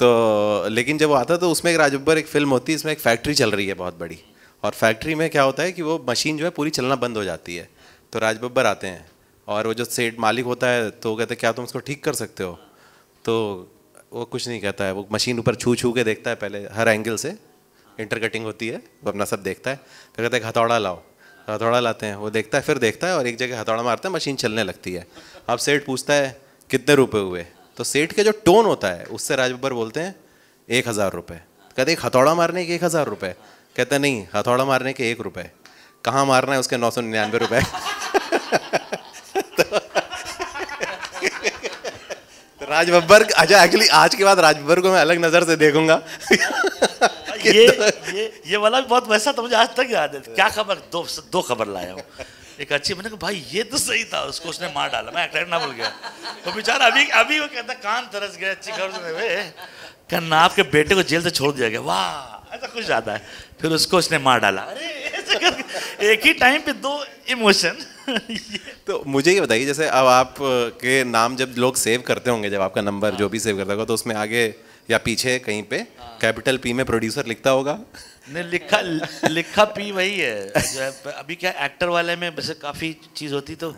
तो लेकिन जब वो आता तो उसमें एक राज बब्बर एक फिल्म होती है इसमें एक फैक्ट्री चल रही है बहुत बड़ी और फैक्ट्री में क्या होता है कि वो मशीन जो है पूरी चलना बंद हो जाती है तो राज बब्बर आते हैं और वो जो सेठ मालिक होता है तो वो कहते क्या तुम उसको ठीक कर सकते हो तो वो कुछ नहीं कहता है वो मशीन ऊपर छू छू के देखता है पहले हर एंगल से इंटरकटिंग होती है वो अपना सब देखता है फिर कहते हैं हथौड़ा लाओ हथौड़ा लाते हैं वो देखता है फिर देखता है और एक जगह हथौड़ा मारता है मशीन चलने लगती है अब सेठ पूछता है कितने रुपए हुए तो सेठ के जो टोन होता है उससे राज बब्बर बोलते हैं एक हज़ार रुपये कहते एक हथौड़ा मारने के एक हज़ार रुपये कहते नहीं हथौड़ा मारने के एक रुपये कहाँ मारना है उसके नौ सौ निन्यानवे रुपये राज बब्बर अच्छा एक्चुअली आज के बाद राज बब्बर को मैं अलग नजर से देखूंगा ये, ये ये वाला भी बहुत वैसा तो मुझे आज तक याद है क्या खबर दो दो खबर लाया हूँ एक अच्छी मैंने कहा भाई ये तो सही था उसको उसने मार डाला मैं एक्टर ना भूल गया तो बेचारा अभी अभी वो कहता कान तरस गया अच्छी खबर सुने हुए कहना आपके बेटे को जेल से छोड़ दिया गया वाह ऐसा कुछ ज्यादा है फिर उसको उसने मार डाला अरे एक ही टाइम पे दो इमोशन तो मुझे ये बताइए जैसे अब आप के नाम जब लोग सेव करते होंगे जब आपका नंबर हाँ। जो भी सेव करता होगा तो उसमें आगे या पीछे कहीं पे हाँ। कैपिटल पी में प्रोड्यूसर लिखता होगा नहीं लिखा लिखा पी वही है जो है अभी क्या एक्टर वाले में वैसे काफ़ी चीज़ होती तो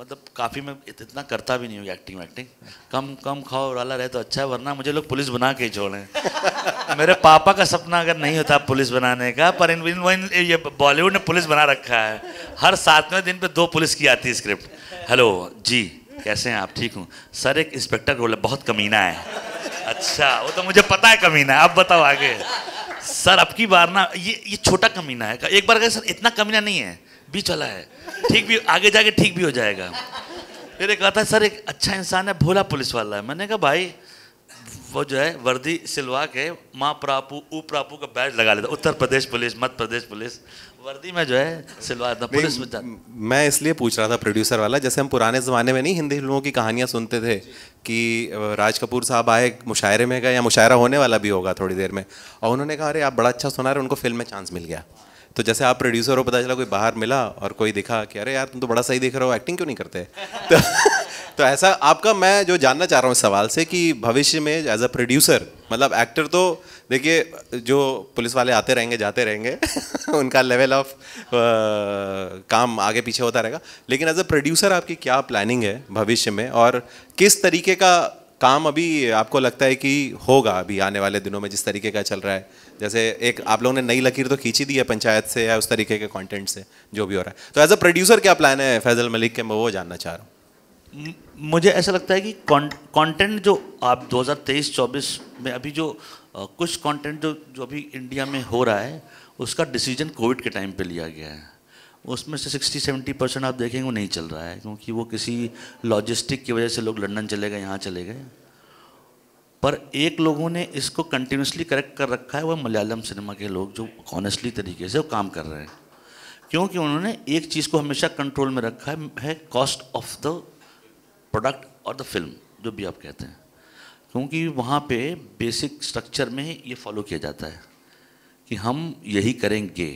मतलब काफ़ी मैं इतना करता भी नहीं हूँ एक्टिंग वैक्टिंग कम कम खाओ वाला रहे तो अच्छा है वरना मुझे लोग पुलिस बना के ही छोड़ें मेरे पापा का सपना अगर नहीं होता पुलिस बनाने का पर इन इन ये बॉलीवुड ने पुलिस बना रखा है हर सातवें दिन पे दो पुलिस की आती है स्क्रिप्ट हेलो जी कैसे हैं आप ठीक हूँ सर एक इंस्पेक्टर रोल है बहुत कमीना है अच्छा वो तो मुझे पता है कमीना आप बताओ आगे सर अब की बार ना ये ये छोटा कमीना है एक बार गए सर इतना कमीना नहीं है बीच वाला है ठीक भी आगे जाके ठीक भी हो जाएगा फिर एक था सर एक अच्छा इंसान है भोला पुलिस वाला है मैंने कहा भाई वो जो है वर्दी सिलवा के माँ प्रापू ऊ प्रापू का बैज लगा लेता उत्तर प्रदेश पुलिस मध्य प्रदेश पुलिस वर्दी में जो है सिलवा देता पुलिस में मैं इसलिए पूछ रहा था प्रोड्यूसर वाला जैसे हम पुराने ज़माने में नहीं हिंदी फिल्मों की कहानियाँ सुनते थे कि राज कपूर साहब आए मुशायरे में गए या मुशायरा होने वाला भी होगा थोड़ी देर में और उन्होंने कहा अरे आप बड़ा अच्छा सुना रहे उनको फिल्म में चांस मिल गया तो जैसे आप प्रोड्यूसर हो पता चला कोई बाहर मिला और कोई दिखा कि अरे यार तुम तो बड़ा सही दिख रहे हो एक्टिंग क्यों नहीं करते तो तो ऐसा आपका मैं जो जानना चाह रहा हूँ इस सवाल से कि भविष्य में एज अ प्रोड्यूसर मतलब एक्टर तो देखिए जो पुलिस वाले आते रहेंगे जाते रहेंगे उनका लेवल ऑफ काम आगे पीछे होता रहेगा लेकिन एज अ प्रोड्यूसर आपकी क्या प्लानिंग है भविष्य में और किस तरीके का काम अभी आपको लगता है कि होगा अभी आने वाले दिनों में जिस तरीके का चल रहा है जैसे एक आप लोगों ने नई लकीर तो खींची दी है पंचायत से या उस तरीके के कंटेंट से जो भी हो रहा है तो एज अ प्रोड्यूसर क्या प्लान है फैजल मलिक के मैं वो जानना चाह रहा हूँ मुझे ऐसा लगता है कि कंटेंट जो आप 2023-24 में अभी जो कुछ कंटेंट जो जो अभी इंडिया में हो रहा है उसका डिसीजन कोविड के टाइम पे लिया गया है उसमें से 60 70 परसेंट आप देखेंगे वो नहीं चल रहा है क्योंकि वो किसी लॉजिस्टिक की वजह से लोग लंदन चले गए यहाँ चले गए पर एक लोगों ने इसको कंटिन्यूसली करेक्ट कर रखा है वह मलयालम सिनेमा के लोग जो ऑनेस्टली तरीके से वो काम कर रहे हैं क्योंकि उन्होंने एक चीज़ को हमेशा कंट्रोल में रखा है, है कॉस्ट ऑफ द प्रोडक्ट और द फिल्म जो भी आप कहते हैं क्योंकि वहाँ पे बेसिक स्ट्रक्चर में ये फॉलो किया जाता है कि हम यही करेंगे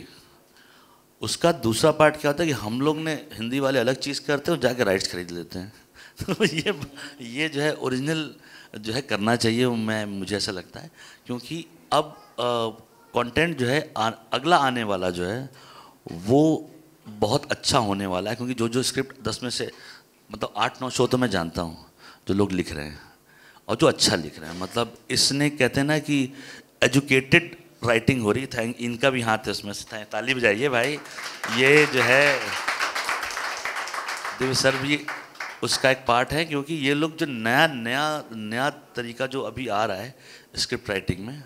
उसका दूसरा पार्ट क्या होता है कि हम लोग ने हिंदी वाले अलग चीज़ करते हैं और जाके राइट्स खरीद लेते हैं तो ये ये जो है ओरिजिनल जो है करना चाहिए मैं मुझे ऐसा लगता है क्योंकि अब कंटेंट जो है आ, अगला आने वाला जो है वो बहुत अच्छा होने वाला है क्योंकि जो जो स्क्रिप्ट दस में से मतलब आठ नौ शो तो मैं जानता हूँ जो लोग लिख रहे हैं और जो अच्छा लिख रहा है मतलब इसने कहते हैं ना कि एजुकेटेड राइटिंग हो रही थैंक इनका भी हाथ है उसमें से ताली बजाइए भाई ये जो है दिव्य सर भी उसका एक पार्ट है क्योंकि ये लोग जो नया नया नया तरीका जो अभी आ रहा है स्क्रिप्ट राइटिंग में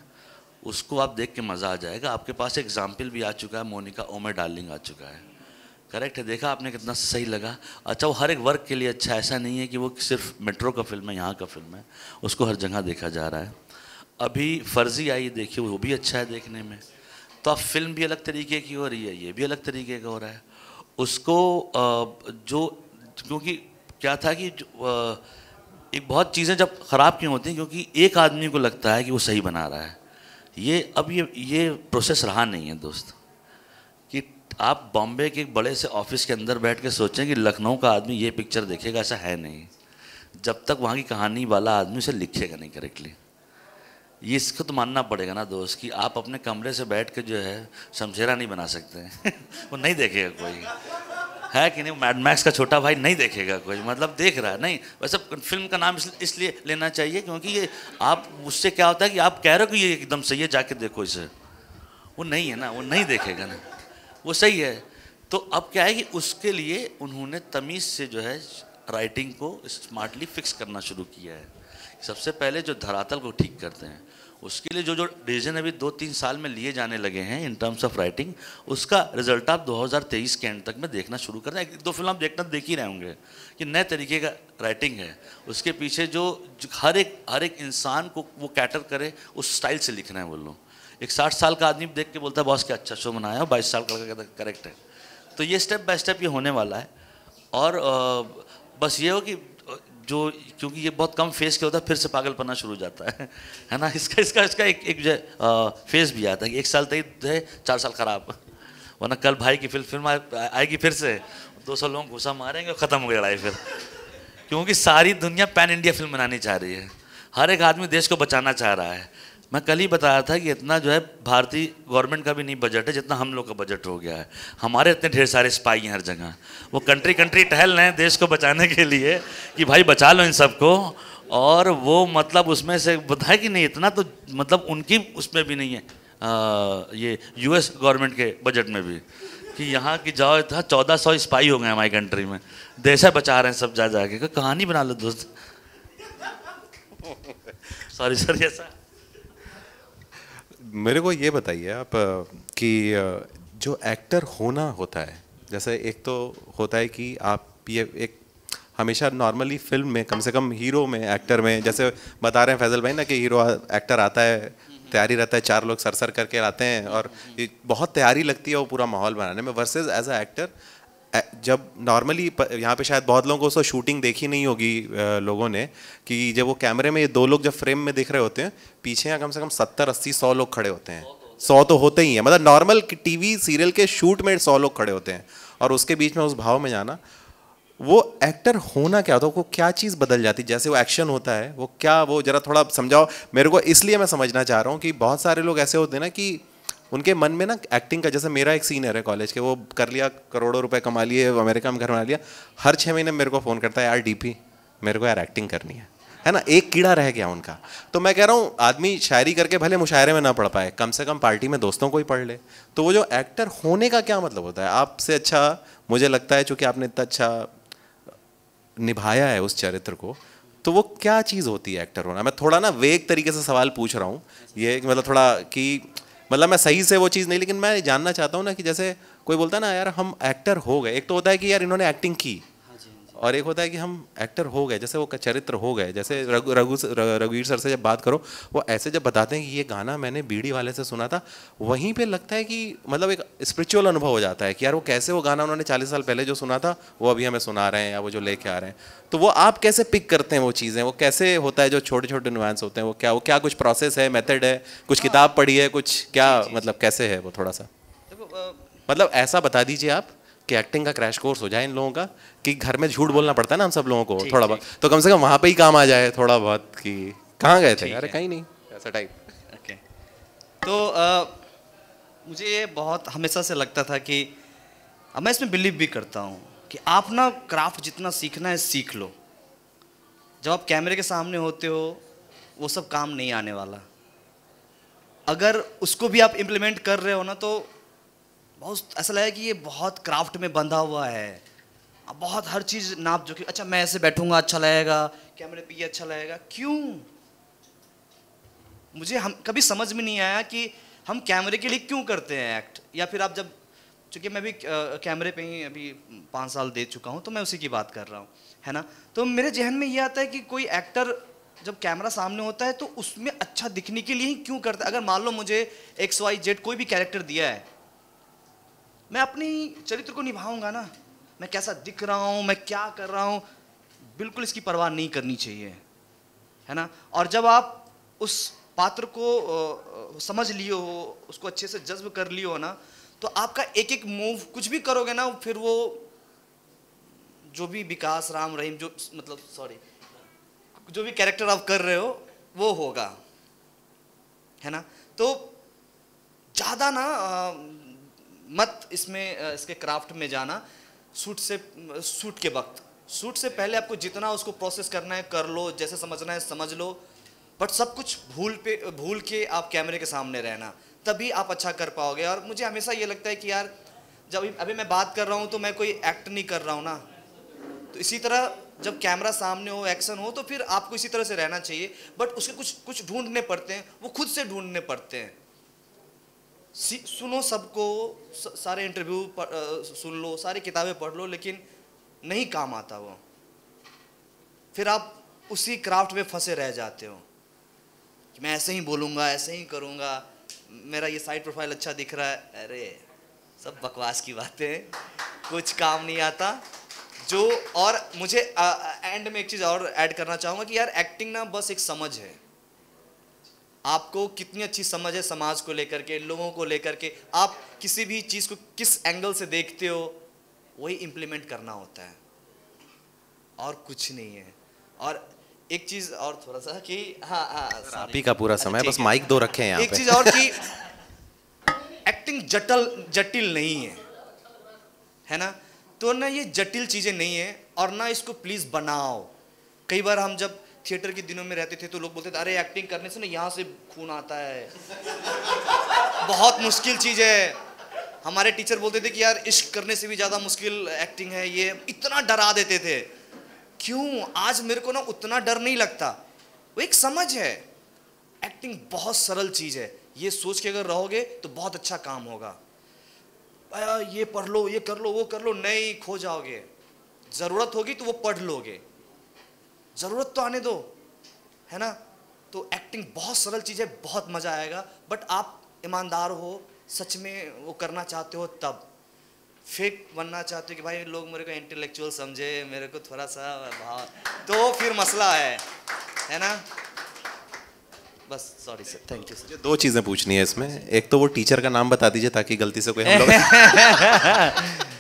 उसको आप देख के मज़ा आ जाएगा आपके पास एग्जाम्पल भी आ चुका है मोनिका ओमे डार्लिंग आ चुका है करेक्ट है देखा आपने कितना सही लगा अच्छा वो हर एक वर्ग के लिए अच्छा ऐसा नहीं है कि वो सिर्फ मेट्रो का फिल्म है यहाँ का फिल्म है उसको हर जगह देखा जा रहा है अभी फर्जी आई देखी वो भी अच्छा है देखने में तो अब फिल्म भी अलग तरीके की हो रही है ये भी अलग तरीके का हो रहा है उसको जो क्योंकि क्या था कि एक बहुत चीज़ें जब ख़राब क्यों होती हैं क्योंकि एक आदमी को लगता है कि वो सही बना रहा है ये अब ये ये प्रोसेस रहा नहीं है दोस्त आप बॉम्बे के एक बड़े से ऑफिस के अंदर बैठ के सोचें कि लखनऊ का आदमी ये पिक्चर देखेगा ऐसा है नहीं जब तक वहाँ की कहानी वाला आदमी उसे लिखेगा नहीं करेक्टली ये इसको तो मानना पड़ेगा ना दोस्त कि आप अपने कमरे से बैठ के जो है शमशेरा नहीं बना सकते वो नहीं देखेगा कोई है कि नहीं मैडमैक्स का छोटा भाई नहीं देखेगा कोई मतलब देख रहा है नहीं वैसे फिल्म का नाम इसलिए लेना चाहिए क्योंकि ये आप उससे क्या होता है कि आप कह रहे हो कि ये एकदम सही है जाके देखो इसे वो नहीं है ना वो नहीं देखेगा ना वो सही है तो अब क्या है कि उसके लिए उन्होंने तमीज़ से जो है राइटिंग को स्मार्टली फिक्स करना शुरू किया है सबसे पहले जो धरातल को ठीक करते हैं उसके लिए जो जो डिसीजन अभी दो तीन साल में लिए जाने लगे हैं इन टर्म्स ऑफ राइटिंग उसका रिजल्ट आप 2023 के एंड तक में देखना शुरू कर रहे हैं दो फिल्म आप देखना देख ही रहे होंगे कि नए तरीके का राइटिंग है उसके पीछे जो, जो हर एक हर एक इंसान को वो कैटर करे उस स्टाइल से लिखना है वो लोग एक साठ साल का आदमी देख के बोलता है बॉस क्या अच्छा शो बनाया हो बाईस साल का करेक्ट है तो ये स्टेप बाय स्टेप ये होने वाला है और बस ये हो कि जो क्योंकि ये बहुत कम फेस के होता है फिर से पागल पना शुरू हो जाता है है ना इसका इसका इसका एक एक फेस भी आता है कि एक साल तक तो है चार साल खराब वरना कल भाई की फिल्म फिल्म आएगी फिर से दो सौ लोग घुसा मारेंगे और ख़त्म हो गई लड़ाई फिर क्योंकि सारी दुनिया पैन इंडिया फिल्म बनानी चाह रही है हर एक आदमी देश को बचाना चाह रहा है मैं कल ही बताया था कि इतना जो है भारतीय गवर्नमेंट का भी नहीं बजट है जितना हम लोग का बजट हो गया है हमारे इतने ढेर सारे स्पाई हैं हर जगह वो कंट्री कंट्री टहल रहे हैं देश को बचाने के लिए कि भाई बचा लो इन सबको और वो मतलब उसमें से बताया कि नहीं इतना तो मतलब उनकी उसमें भी नहीं है आ, ये यूएस गवर्नमेंट के बजट में भी कि यहाँ की जाओ था चौदह सौ स्पाई हो गए हमारी कंट्री में है बचा रहे हैं सब जा जाके कहानी बना लो दोस्त सॉरी सर ऐसा मेरे को ये बताइए आप कि जो एक्टर होना होता है जैसे एक तो होता है कि आप ये एक हमेशा नॉर्मली फिल्म में कम से कम हीरो में एक्टर में जैसे बता रहे हैं फैजल भाई ना कि हीरो एक्टर आता है तैयारी रहता है चार लोग सर सर करके आते हैं और बहुत तैयारी लगती है वो पूरा माहौल बनाने में वर्सेज एज अ एक्टर जब नॉर्मली यहाँ पे शायद बहुत लोगों को उसको शूटिंग देखी नहीं होगी लोगों ने कि जब वो कैमरे में ये दो लोग जब फ्रेम में दिख रहे होते हैं पीछे यहाँ कम से कम सत्तर अस्सी सौ लोग खड़े होते हैं सौ तो होते ही हैं मतलब नॉर्मल टीवी सीरियल के शूट में सौ लोग खड़े होते हैं और उसके बीच में उस भाव में जाना वो एक्टर होना क्या होता है वो क्या चीज़ बदल जाती है जैसे वो एक्शन होता है वो क्या वो जरा थोड़ा समझाओ मेरे को इसलिए मैं समझना चाह रहा हूँ कि बहुत सारे लोग ऐसे होते हैं ना कि उनके मन में ना एक्टिंग का जैसे मेरा एक सीनियर है कॉलेज के वो कर लिया करोड़ों रुपए कमा लिए अमेरिका में घर बना लिया हर छः महीने मेरे को फ़ोन करता है यार डीपी मेरे को यार एक्टिंग करनी है है ना एक कीड़ा रह गया उनका तो मैं कह रहा हूँ आदमी शायरी करके भले मुशायरे में ना पढ़ पाए कम से कम पार्टी में दोस्तों को ही पढ़ ले तो वो जो एक्टर होने का क्या मतलब होता है आपसे अच्छा मुझे लगता है चूँकि आपने इतना अच्छा निभाया है उस चरित्र को तो वो क्या चीज़ होती है एक्टर होना मैं थोड़ा ना वेग तरीके से सवाल पूछ रहा हूँ ये मतलब थोड़ा कि मतलब मैं सही से वो चीज़ नहीं लेकिन मैं जानना चाहता हूँ ना कि जैसे कोई बोलता है ना यार हम एक्टर हो गए एक तो होता है कि यार इन्होंने एक्टिंग की और एक होता है कि हम एक्टर हो गए जैसे वो चरित्र हो गए जैसे रघु रघुवीर सर से जब बात करो वो ऐसे जब बताते हैं कि ये गाना मैंने बीड़ी वाले से सुना था वहीं पे लगता है कि मतलब एक स्पिरिचुअल अनुभव हो जाता है कि यार वो कैसे वो गाना उन्होंने चालीस साल पहले जो सुना था वो अभी हमें सुना रहे हैं या वो जो लेके आ रहे हैं तो वो आप कैसे पिक करते हैं वो चीज़ें वो कैसे होता है जो छोटे छोटे नुवांस होते हैं वो क्या वो क्या कुछ प्रोसेस है मेथड है कुछ किताब पढ़ी है कुछ क्या मतलब कैसे है वो थोड़ा सा मतलब ऐसा बता दीजिए आप कि एक्टिंग का क्रैश कोर्स हो जाए इन लोगों का कि घर में झूठ बोलना पड़ता है ना हम सब लोगों को थोड़ा बहुत तो कम से कम वहाँ पे ही काम आ जाए थोड़ा बहुत कि कहाँ गए थे अरे कहीं नहीं ऐसा टाइप ओके तो मुझे ये बहुत हमेशा से लगता था कि मैं इसमें बिलीव भी करता हूँ कि आप ना क्राफ्ट जितना सीखना है सीख लो जब आप कैमरे के सामने होते हो वो सब काम नहीं आने वाला अगर उसको भी आप इम्प्लीमेंट कर रहे हो ना तो बहुत ऐसा लगा कि ये बहुत क्राफ्ट में बंधा हुआ है अब बहुत हर चीज़ नाप जो कि अच्छा मैं ऐसे बैठूंगा अच्छा लगेगा कैमरे पे ये अच्छा लगेगा क्यों मुझे हम कभी समझ में नहीं आया कि हम कैमरे के लिए क्यों करते हैं एक्ट या फिर आप जब चूँकि मैं भी कैमरे पे ही अभी पाँच साल दे चुका हूँ तो मैं उसी की बात कर रहा हूँ है ना तो मेरे जहन में ये आता है कि कोई एक्टर जब कैमरा सामने होता है तो उसमें अच्छा दिखने के लिए ही क्यों करता है अगर मान लो मुझे एक्स वाई जेड कोई भी कैरेक्टर दिया है मैं अपनी चरित्र को निभाऊंगा ना मैं कैसा दिख रहा हूं मैं क्या कर रहा हूं बिल्कुल इसकी परवाह नहीं करनी चाहिए है ना और जब आप उस पात्र को समझ लियो हो उसको अच्छे से जज्ब कर लिए हो ना तो आपका एक एक मूव कुछ भी करोगे ना फिर वो जो भी विकास राम रहीम जो मतलब सॉरी जो भी कैरेक्टर आप कर रहे हो वो होगा है ना तो ज़्यादा ना मत इसमें इसके क्राफ्ट में जाना सूट से सूट के वक्त सूट से पहले आपको जितना उसको प्रोसेस करना है कर लो जैसे समझना है समझ लो बट सब कुछ भूल पे भूल के आप कैमरे के सामने रहना तभी आप अच्छा कर पाओगे और मुझे हमेशा ये लगता है कि यार जब अभी मैं बात कर रहा हूँ तो मैं कोई एक्ट नहीं कर रहा हूँ ना तो इसी तरह जब कैमरा सामने हो एक्शन हो तो फिर आपको इसी तरह से रहना चाहिए बट उसके कुछ कुछ ढूंढने पड़ते हैं वो खुद से ढूंढने पड़ते हैं सुनो सबको सारे इंटरव्यू सुन लो सारी किताबें पढ़ लो लेकिन नहीं काम आता वो फिर आप उसी क्राफ्ट में फंसे रह जाते हो कि मैं ऐसे ही बोलूँगा ऐसे ही करूँगा मेरा ये साइड प्रोफाइल अच्छा दिख रहा है अरे सब बकवास की बातें कुछ काम नहीं आता जो और मुझे एंड में एक चीज़ और ऐड करना चाहूँगा कि यार एक्टिंग ना बस एक समझ है आपको कितनी अच्छी समझ है समाज को लेकर के लोगों को लेकर के आप किसी भी चीज़ को किस एंगल से देखते हो वही इम्प्लीमेंट करना होता है और कुछ नहीं है और एक चीज़ और थोड़ा सा कि हाँ हाँ आपी का पूरा अच्छा, समय बस माइक दो रखे हैं एक चीज़ और कि एक्टिंग जटल जटिल नहीं है है ना तो ना ये जटिल चीज़ें नहीं है और ना इसको प्लीज़ बनाओ कई बार हम जब थिएटर के दिनों में रहते थे तो लोग बोलते थे अरे एक्टिंग करने से ना यहाँ से खून आता है बहुत मुश्किल चीज़ है हमारे टीचर बोलते थे कि यार इश्क करने से भी ज़्यादा मुश्किल एक्टिंग है ये इतना डरा देते थे क्यों आज मेरे को ना उतना डर नहीं लगता वो एक समझ है एक्टिंग बहुत सरल चीज़ है ये सोच के अगर रहोगे तो बहुत अच्छा काम होगा ये पढ़ लो ये कर लो वो कर लो नहीं खो जाओगे ज़रूरत होगी तो वो पढ़ लोगे ज़रूरत तो आने दो है ना तो एक्टिंग बहुत सरल चीज़ है बहुत मज़ा आएगा बट आप ईमानदार हो सच में वो करना चाहते हो तब फेक बनना चाहते हो कि भाई लोग मेरे को इंटेलेक्चुअल समझे मेरे को थोड़ा सा भाव तो फिर मसला है है ना बस sorry sir thank you sir दो चीज़ें पूछनी है इसमें एक तो वो टीचर का नाम बता दीजिए ताकि गलती से कोई हम लोग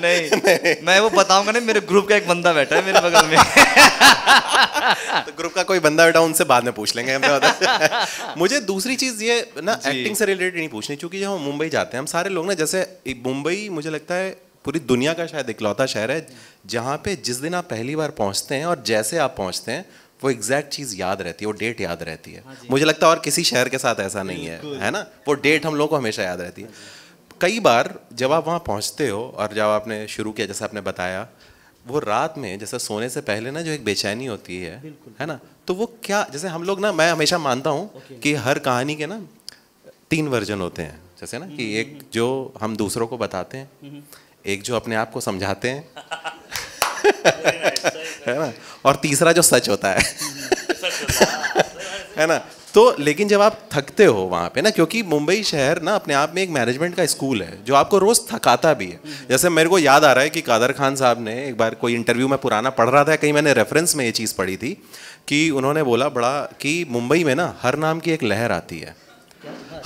नहीं, नहीं मैं वो बताऊंगा ना मेरे ग्रुप का एक बंदा बैठा है मेरे बगल में तो ग्रुप का कोई बंदा बैठा उनसे बाद में पूछ लेंगे हमने तो मुझे दूसरी चीज ये ना एक्टिंग से रिलेटेड नहीं पूछनी क्योंकि जब हम मुंबई जाते हैं हम सारे लोग ना जैसे मुंबई मुझे लगता है पूरी दुनिया का शायद इकलौता शहर है जहाँ पे जिस दिन आप पहली बार पहुँचते हैं और जैसे आप पहुँचते हैं वो एग्जैक्ट चीज़ याद रहती है वो डेट याद रहती है हाँ मुझे लगता है और किसी शहर के साथ ऐसा नहीं है है ना वो डेट हम लोग को हमेशा याद रहती है कई बार जब आप वहाँ पहुँचते हो और जब आपने शुरू किया जैसा आपने बताया वो रात में जैसे सोने से पहले ना जो एक बेचैनी होती है है ना तो वो क्या जैसे हम लोग ना मैं हमेशा मानता हूँ कि हर कहानी के ना तीन वर्जन होते हैं जैसे ना कि एक हम्म। जो हम दूसरों को बताते हैं हम्म। एक जो अपने आप को समझाते हैं है ना और तीसरा जो सच होता है हम्म। है ना तो लेकिन जब आप थकते हो वहाँ पे ना क्योंकि मुंबई शहर ना अपने आप में एक मैनेजमेंट का स्कूल है जो आपको रोज़ थकाता भी है जैसे मेरे को याद आ रहा है कि कादर खान साहब ने एक बार कोई इंटरव्यू में पुराना पढ़ रहा था कहीं मैंने रेफरेंस में ये चीज़ पढ़ी थी कि उन्होंने बोला बड़ा कि मुंबई में ना हर नाम की एक लहर आती है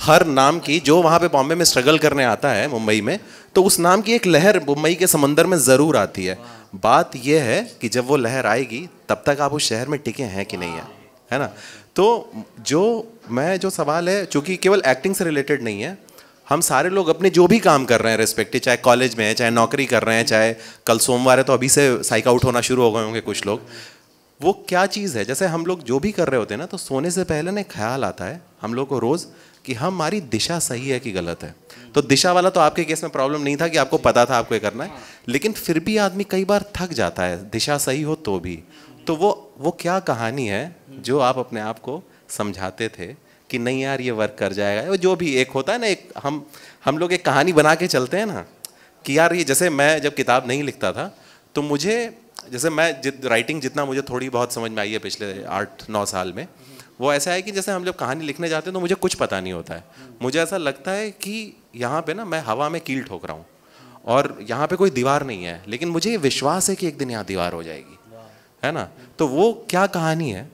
हर नाम की जो वहाँ पे बॉम्बे में स्ट्रगल करने आता है मुंबई में तो उस नाम की एक लहर मुंबई के समंदर में ज़रूर आती है बात यह है कि जब वो लहर आएगी तब तक आप उस शहर में टिके हैं कि नहीं है है ना तो जो मैं जो सवाल है चूँकि केवल एक्टिंग से रिलेटेड नहीं है हम सारे लोग अपने जो भी काम कर रहे हैं रेस्पेक्टिव चाहे कॉलेज में है चाहे नौकरी कर रहे हैं चाहे कल सोमवार है तो अभी से साइक आउट होना शुरू हो गए होंगे कुछ लोग वो क्या चीज़ है जैसे हम लोग जो भी कर रहे होते हैं ना तो सोने से पहले ना ख्याल आता है हम लोग को रोज़ कि हमारी दिशा सही है कि गलत है तो दिशा वाला तो आपके केस में प्रॉब्लम नहीं था कि आपको पता था आपको ये करना है लेकिन फिर भी आदमी कई बार थक जाता है दिशा सही हो तो भी तो वो वो क्या कहानी है जो आप अपने आप को समझाते थे कि नहीं यार ये वर्क कर जाएगा जो भी एक होता है ना एक हम हम लोग एक कहानी बना के चलते हैं ना कि यार ये जैसे मैं जब किताब नहीं लिखता था तो मुझे जैसे मैं जित राइटिंग जितना मुझे थोड़ी बहुत समझ में आई है पिछले आठ नौ साल में वो ऐसा है कि जैसे हम जब कहानी लिखने जाते हैं तो मुझे कुछ पता नहीं होता है मुझे ऐसा लगता है कि यहाँ पे ना मैं हवा में कील ठोक रहा हूँ और यहाँ पे कोई दीवार नहीं है लेकिन मुझे विश्वास है कि एक दिन यहाँ दीवार हो जाएगी है ना तो वो क्या कहानी है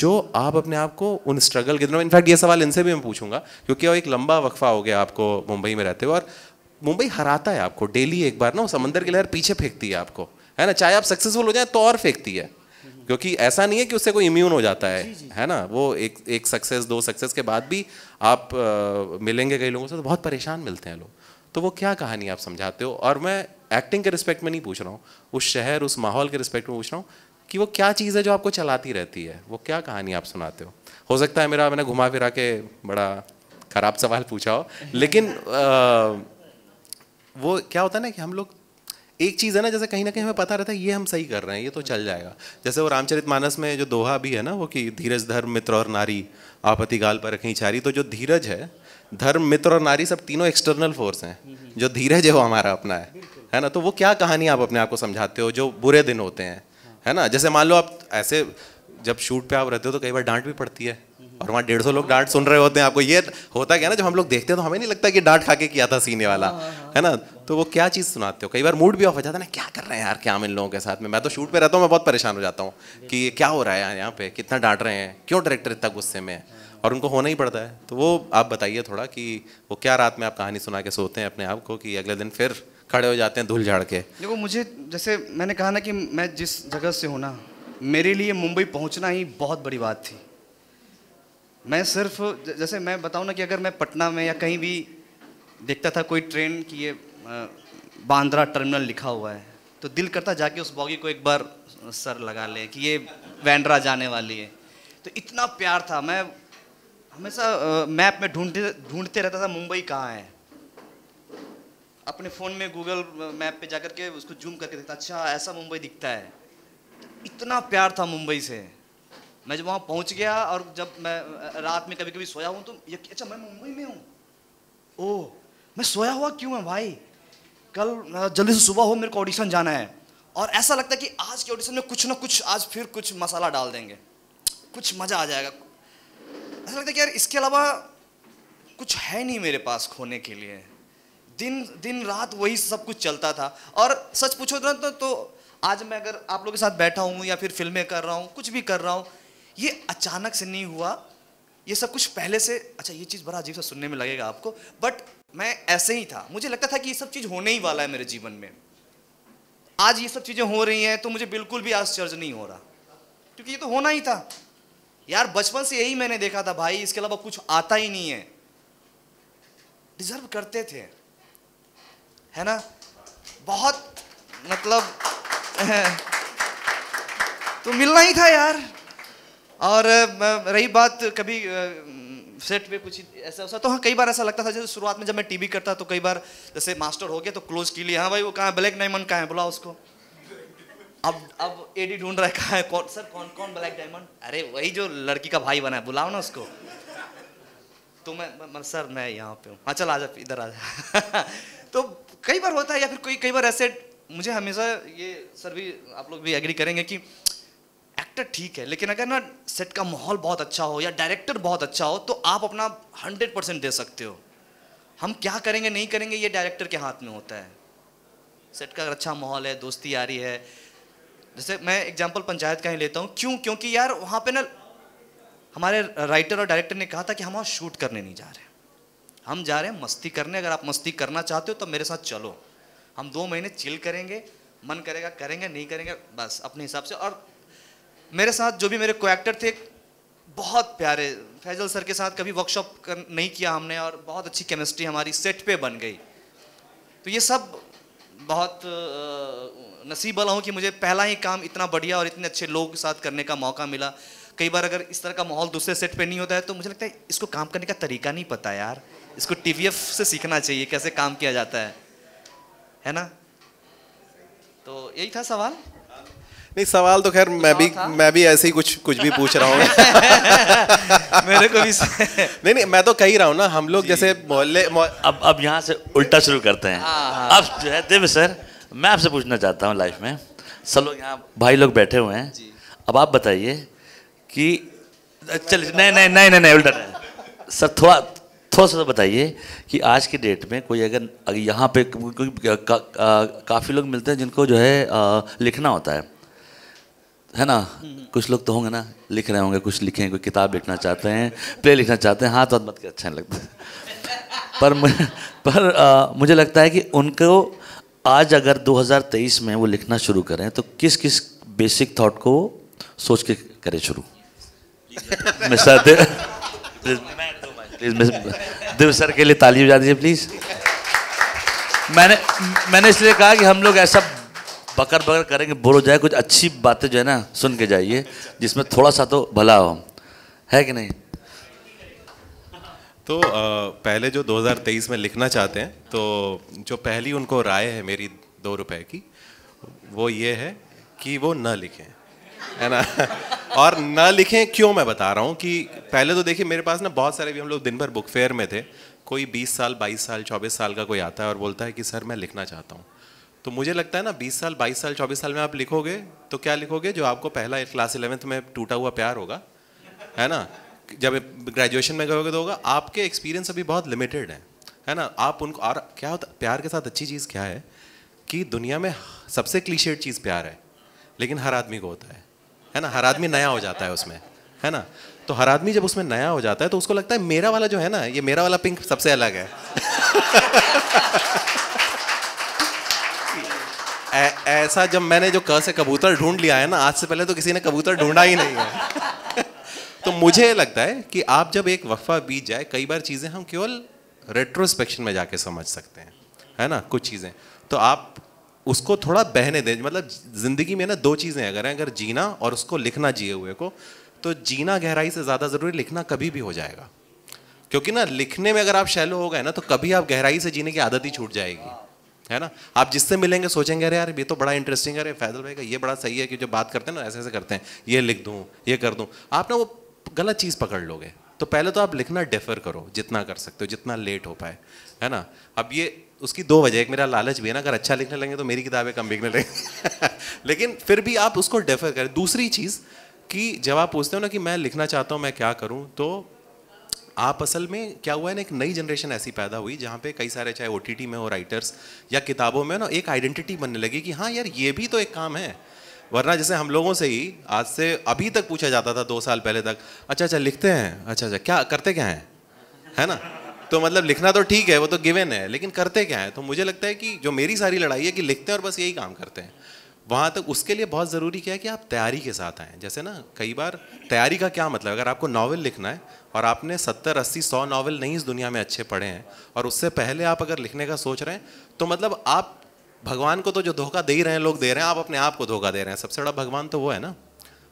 जो आप अपने आप को उन स्ट्रगल के दिनों में इनफैक्ट ये सवाल इनसे भी मैं पूछूंगा क्योंकि एक लंबा वक्फा हो गया आपको मुंबई में रहते हो और मुंबई हराता है आपको डेली एक बार ना वो समंदर की लहर पीछे फेंकती है आपको है ना चाहे आप सक्सेसफुल हो जाए तो और फेंकती है क्योंकि ऐसा नहीं है कि उससे कोई इम्यून हो जाता है जी जी। है ना वो एक एक सक्सेस दो सक्सेस के बाद भी आप आ, मिलेंगे कई लोगों से तो बहुत परेशान मिलते हैं लोग तो वो क्या कहानी आप समझाते हो और मैं एक्टिंग के रिस्पेक्ट में नहीं पूछ रहा हूँ उस शहर उस माहौल के रिस्पेक्ट में पूछ रहा हूँ कि वो क्या चीज़ है जो आपको चलाती रहती है वो क्या कहानी आप सुनाते हो हो सकता है मेरा मैंने घुमा फिरा के बड़ा ख़राब सवाल पूछा हो लेकिन आ, वो क्या होता है ना कि हम लोग एक चीज़ है ना जैसे कहीं ना कहीं हमें पता रहता है ये हम सही कर रहे हैं ये तो चल जाएगा जैसे वो रामचरित मानस में जो दोहा भी है ना वो कि धीरज धर्म मित्र और नारी आपत्ति गाल पर रखें चारी तो जो धीरज है धर्म मित्र और नारी सब तीनों एक्सटर्नल फोर्स हैं जो धीरज है वो हमारा अपना है है ना तो वो क्या कहानी आप अपने आप को समझाते हो जो बुरे दिन होते हैं है ना जैसे मान लो आप ऐसे जब शूट पे आप रहते हो तो कई बार डांट भी पड़ती है और वहाँ डेढ़ सौ लोग डांट सुन रहे होते हैं आपको ये होता क्या ना जब हम लोग देखते हैं तो हमें नहीं लगता कि डांट खा के किया था सीने वाला हाँ, हाँ। है ना तो वो क्या चीज़ सुनाते हो कई बार मूड भी ऑफ हो जाता है ना क्या कर रहे हैं यार क्या इन लोगों के साथ में मैं तो शूट पे रहता हूँ मैं बहुत परेशान हो जाता हूँ कि क्या हो रहा है यार यहाँ पे कितना डांट रहे हैं क्यों डायरेक्टर इतना गुस्से में है और उनको होना ही पड़ता है तो वो आप बताइए थोड़ा कि वो क्या रात में आप कहानी सुना के सोते हैं अपने आप को कि अगले दिन फिर खड़े हो जाते हैं धूल झाड़ के देखो मुझे जैसे मैंने कहा ना कि मैं जिस जगह से हूँ ना मेरे लिए मुंबई पहुँचना ही बहुत बड़ी बात थी मैं सिर्फ जैसे मैं बताऊँ ना कि अगर मैं पटना में या कहीं भी देखता था कोई ट्रेन की ये बांद्रा टर्मिनल लिखा हुआ है तो दिल करता जाके उस बॉगी को एक बार सर लगा लें कि ये वैंड्रा जाने वाली है तो इतना प्यार था मैं हमेशा मैप में ढूंढते ढूंढते रहता था मुंबई कहाँ है अपने फ़ोन में गूगल मैप पे जाकर के उसको जूम करके देखता अच्छा ऐसा मुंबई दिखता है इतना प्यार था मुंबई से मैं जब वहाँ पहुँच गया और जब मैं रात में कभी कभी सोया हूँ तो ये अच्छा मैं मुंबई में हूँ ओह मैं सोया हुआ क्यों है भाई कल जल्दी से सुबह हो मेरे को ऑडिशन जाना है और ऐसा लगता है कि आज के ऑडिशन में कुछ ना कुछ आज फिर कुछ मसाला डाल देंगे कुछ मज़ा आ जाएगा ऐसा लगता है कि यार इसके अलावा कुछ है नहीं मेरे पास खोने के लिए दिन दिन रात वही सब कुछ चलता था और सच पूछो ना तो, तो, तो आज मैं अगर आप लोगों के साथ बैठा हूँ या फिर फिल्में कर रहा हूँ कुछ भी कर रहा हूँ ये अचानक से नहीं हुआ ये सब कुछ पहले से अच्छा ये चीज़ बड़ा अजीब सा सुनने में लगेगा आपको बट मैं ऐसे ही था मुझे लगता था कि ये सब चीज़ होने ही वाला है मेरे जीवन में आज ये सब चीज़ें हो रही हैं तो मुझे बिल्कुल भी आश्चर्य नहीं हो रहा क्योंकि ये तो होना ही था यार बचपन से यही मैंने देखा था भाई इसके अलावा कुछ आता ही नहीं है डिजर्व करते थे है ना बहुत मतलब तो मिलना ही था यार और रही बात कभी सेट पे कुछ ऐसा ऐसा तो हाँ कई बार ऐसा लगता था जैसे शुरुआत में जब मैं टीवी करता तो कई बार जैसे मास्टर हो गया तो क्लोज के लिए हाँ भाई वो कहाँ है ब्लैक डायमंड कहाँ है बोला उसको अब अब एडी ढूंढ रहा है कहाँ है कौन सर कौन कौन ब्लैक डायमंड अरे वही जो लड़की का भाई बना है बुलाओ ना उसको तो मैं, मैं सर मैं यहाँ पे हूँ हाँ चल आ जा इधर आ जा तो कई बार होता है या फिर कोई कई बार ऐसे मुझे हमेशा ये सर भी आप लोग भी एग्री करेंगे कि एक्टर ठीक है लेकिन अगर ना सेट का माहौल बहुत अच्छा हो या डायरेक्टर बहुत अच्छा हो तो आप अपना हंड्रेड परसेंट दे सकते हो हम क्या करेंगे नहीं करेंगे ये डायरेक्टर के हाथ में होता है सेट का अगर अच्छा माहौल है दोस्ती आ रही है जैसे मैं एग्जाम्पल पंचायत का ही लेता हूँ क्यों क्योंकि यार वहाँ पे ना हमारे राइटर और डायरेक्टर ने कहा था कि हम वहाँ शूट करने नहीं जा रहे हम जा रहे हैं मस्ती करने अगर आप मस्ती करना चाहते हो तो मेरे साथ चलो हम दो महीने चिल करेंगे मन करेगा करेंगे नहीं करेंगे बस अपने हिसाब से और मेरे साथ जो भी मेरे कोएक्टर थे बहुत प्यारे फैजल सर के साथ कभी वर्कशॉप नहीं किया हमने और बहुत अच्छी केमिस्ट्री हमारी सेट पे बन गई तो ये सब बहुत नसीब वाला हूँ कि मुझे पहला ही काम इतना बढ़िया और इतने अच्छे लोगों के साथ करने का मौका मिला कई बार अगर इस तरह का माहौल दूसरे सेट पे नहीं होता है तो मुझे लगता है इसको काम करने का तरीका नहीं पता यार इसको टी से सीखना चाहिए कैसे काम किया जाता है है ना तो यही था सवाल नहीं सवाल तो खैर मैं तो भी था? मैं भी ऐसे ही कुछ कुछ भी पूछ रहा हूँ मेरे को भी नहीं नहीं मैं तो कह ही रहा हूँ ना हम लोग जैसे मोहल्ले अब अब यहाँ से उल्टा शुरू करते हैं हाँ, हाँ। अब जो है देव सर मैं आपसे पूछना चाहता हूँ लाइफ में सब लोग यहाँ भाई लोग बैठे हुए हैं अब आप बताइए कि चलिए नहीं नहीं नहीं नहीं उल्टा नहीं सर थोड़ा थोड़ा सा तो बताइए कि आज की डेट में कोई अगर, यहाँ पे का, का, काफ़ी लोग मिलते हैं जिनको जो है आ, लिखना होता है है ना कुछ लोग तो होंगे ना लिख रहे होंगे कुछ लिखे कोई किताब लिखना चाहते हैं प्ले लिखना चाहते हैं हाथ तो मत के अच्छा नहीं लगता पर मुझे, पर आ, मुझे लगता है कि उनको आज अगर 2023 में वो लिखना शुरू करें तो किस किस बेसिक थॉट को सोच के करें शुरू मिस्टर प्लीज देव सर के लिए ताली बजा दीजिए प्लीज मैंने मैंने इसलिए कहा कि हम लोग ऐसा बकर बकर करेंगे बोलो जाए कुछ अच्छी बातें जो है ना सुन के जाइए जिसमें थोड़ा सा तो भला हो है कि नहीं तो आ, पहले जो 2023 में लिखना चाहते हैं तो जो पहली उनको राय है मेरी दो रुपए की वो ये है कि वो ना लिखें है ना और ना लिखें क्यों मैं बता रहा हूँ कि पहले तो देखिए मेरे पास ना बहुत सारे भी हम लोग दिन भर बुक फेयर में थे कोई 20 साल 22 साल 24 साल का कोई आता है और बोलता है कि सर मैं लिखना चाहता हूँ तो मुझे लगता है ना 20 साल 22 साल 24 साल में आप लिखोगे तो क्या लिखोगे जो आपको पहला क्लास इलेवेंथ में टूटा हुआ प्यार होगा है ना जब ग्रेजुएशन में गए तो होगा आपके एक्सपीरियंस अभी बहुत लिमिटेड है है ना आप उनको और क्या होता प्यार के साथ अच्छी चीज़ क्या है कि दुनिया में सबसे क्लीशेड चीज़ प्यार है लेकिन हर आदमी को होता है है ना हर आदमी नया हो जाता है उसमें है ना तो हर आदमी जब उसमें नया हो जाता है तो उसको लगता है मेरा वाला जो है ना ये मेरा वाला पिंक सबसे अलग है ऐसा जब मैंने जो क से कबूतर ढूंढ लिया है ना आज से पहले तो किसी ने कबूतर ढूंढा ही नहीं है तो मुझे लगता है कि आप जब एक वफा बीत जाए कई बार चीज़ें हम केवल रेट्रोस्पेक्शन में जाके समझ सकते हैं है ना कुछ चीज़ें तो आप उसको थोड़ा बहने दें मतलब ज़िंदगी में ना दो चीज़ें अगर हैं अगर जीना और उसको लिखना जिए हुए को तो जीना गहराई से ज़्यादा ज़रूरी लिखना कभी भी हो जाएगा क्योंकि ना लिखने में अगर आप शैलो हो गए ना तो कभी आप गहराई से जीने की आदत ही छूट जाएगी है ना आप जिससे मिलेंगे सोचेंगे अरे यार ये तो बड़ा इंटरेस्टिंग है अरे फैजल भाई का ये बड़ा सही है कि जो बात करते हैं ना ऐसे ऐसे करते हैं ये लिख दूँ ये कर दूँ आप ना वो गलत चीज़ पकड़ लोगे तो पहले तो आप लिखना डेफर करो जितना कर सकते हो जितना लेट हो पाए है ना अब ये उसकी दो वजह एक मेरा लालच भी है ना अगर अच्छा लिखने लगे तो मेरी किताबें कम बिकने लगेंगी लेकिन फिर भी आप उसको डेफर करें दूसरी चीज़ कि जब आप पूछते हो ना कि मैं लिखना चाहता हूँ मैं क्या करूँ तो आप असल में क्या हुआ है ना एक नई जनरेशन ऐसी पैदा हुई जहाँ पे कई सारे चाहे ओ में हो राइटर्स या किताबों में ना एक आइडेंटिटी बनने लगी कि हाँ यार ये भी तो एक काम है वरना जैसे हम लोगों से ही आज से अभी तक पूछा जाता था दो साल पहले तक अच्छा अच्छा लिखते हैं अच्छा अच्छा क्या करते क्या हैं है ना तो मतलब लिखना तो ठीक है वो तो गिवन है लेकिन करते क्या है तो मुझे लगता है कि जो मेरी सारी लड़ाई है कि लिखते हैं और बस यही काम करते हैं वहाँ तक तो उसके लिए बहुत ज़रूरी क्या है कि आप तैयारी के साथ आएँ जैसे ना कई बार तैयारी का क्या मतलब अगर आपको नावल लिखना है और आपने सत्तर अस्सी सौ नावल नहीं इस दुनिया में अच्छे पढ़े हैं और उससे पहले आप अगर लिखने का सोच रहे हैं तो मतलब आप भगवान को तो जो धोखा दे ही रहे हैं लोग दे रहे हैं आप अपने आप को धोखा दे रहे हैं सबसे बड़ा भगवान तो वो है ना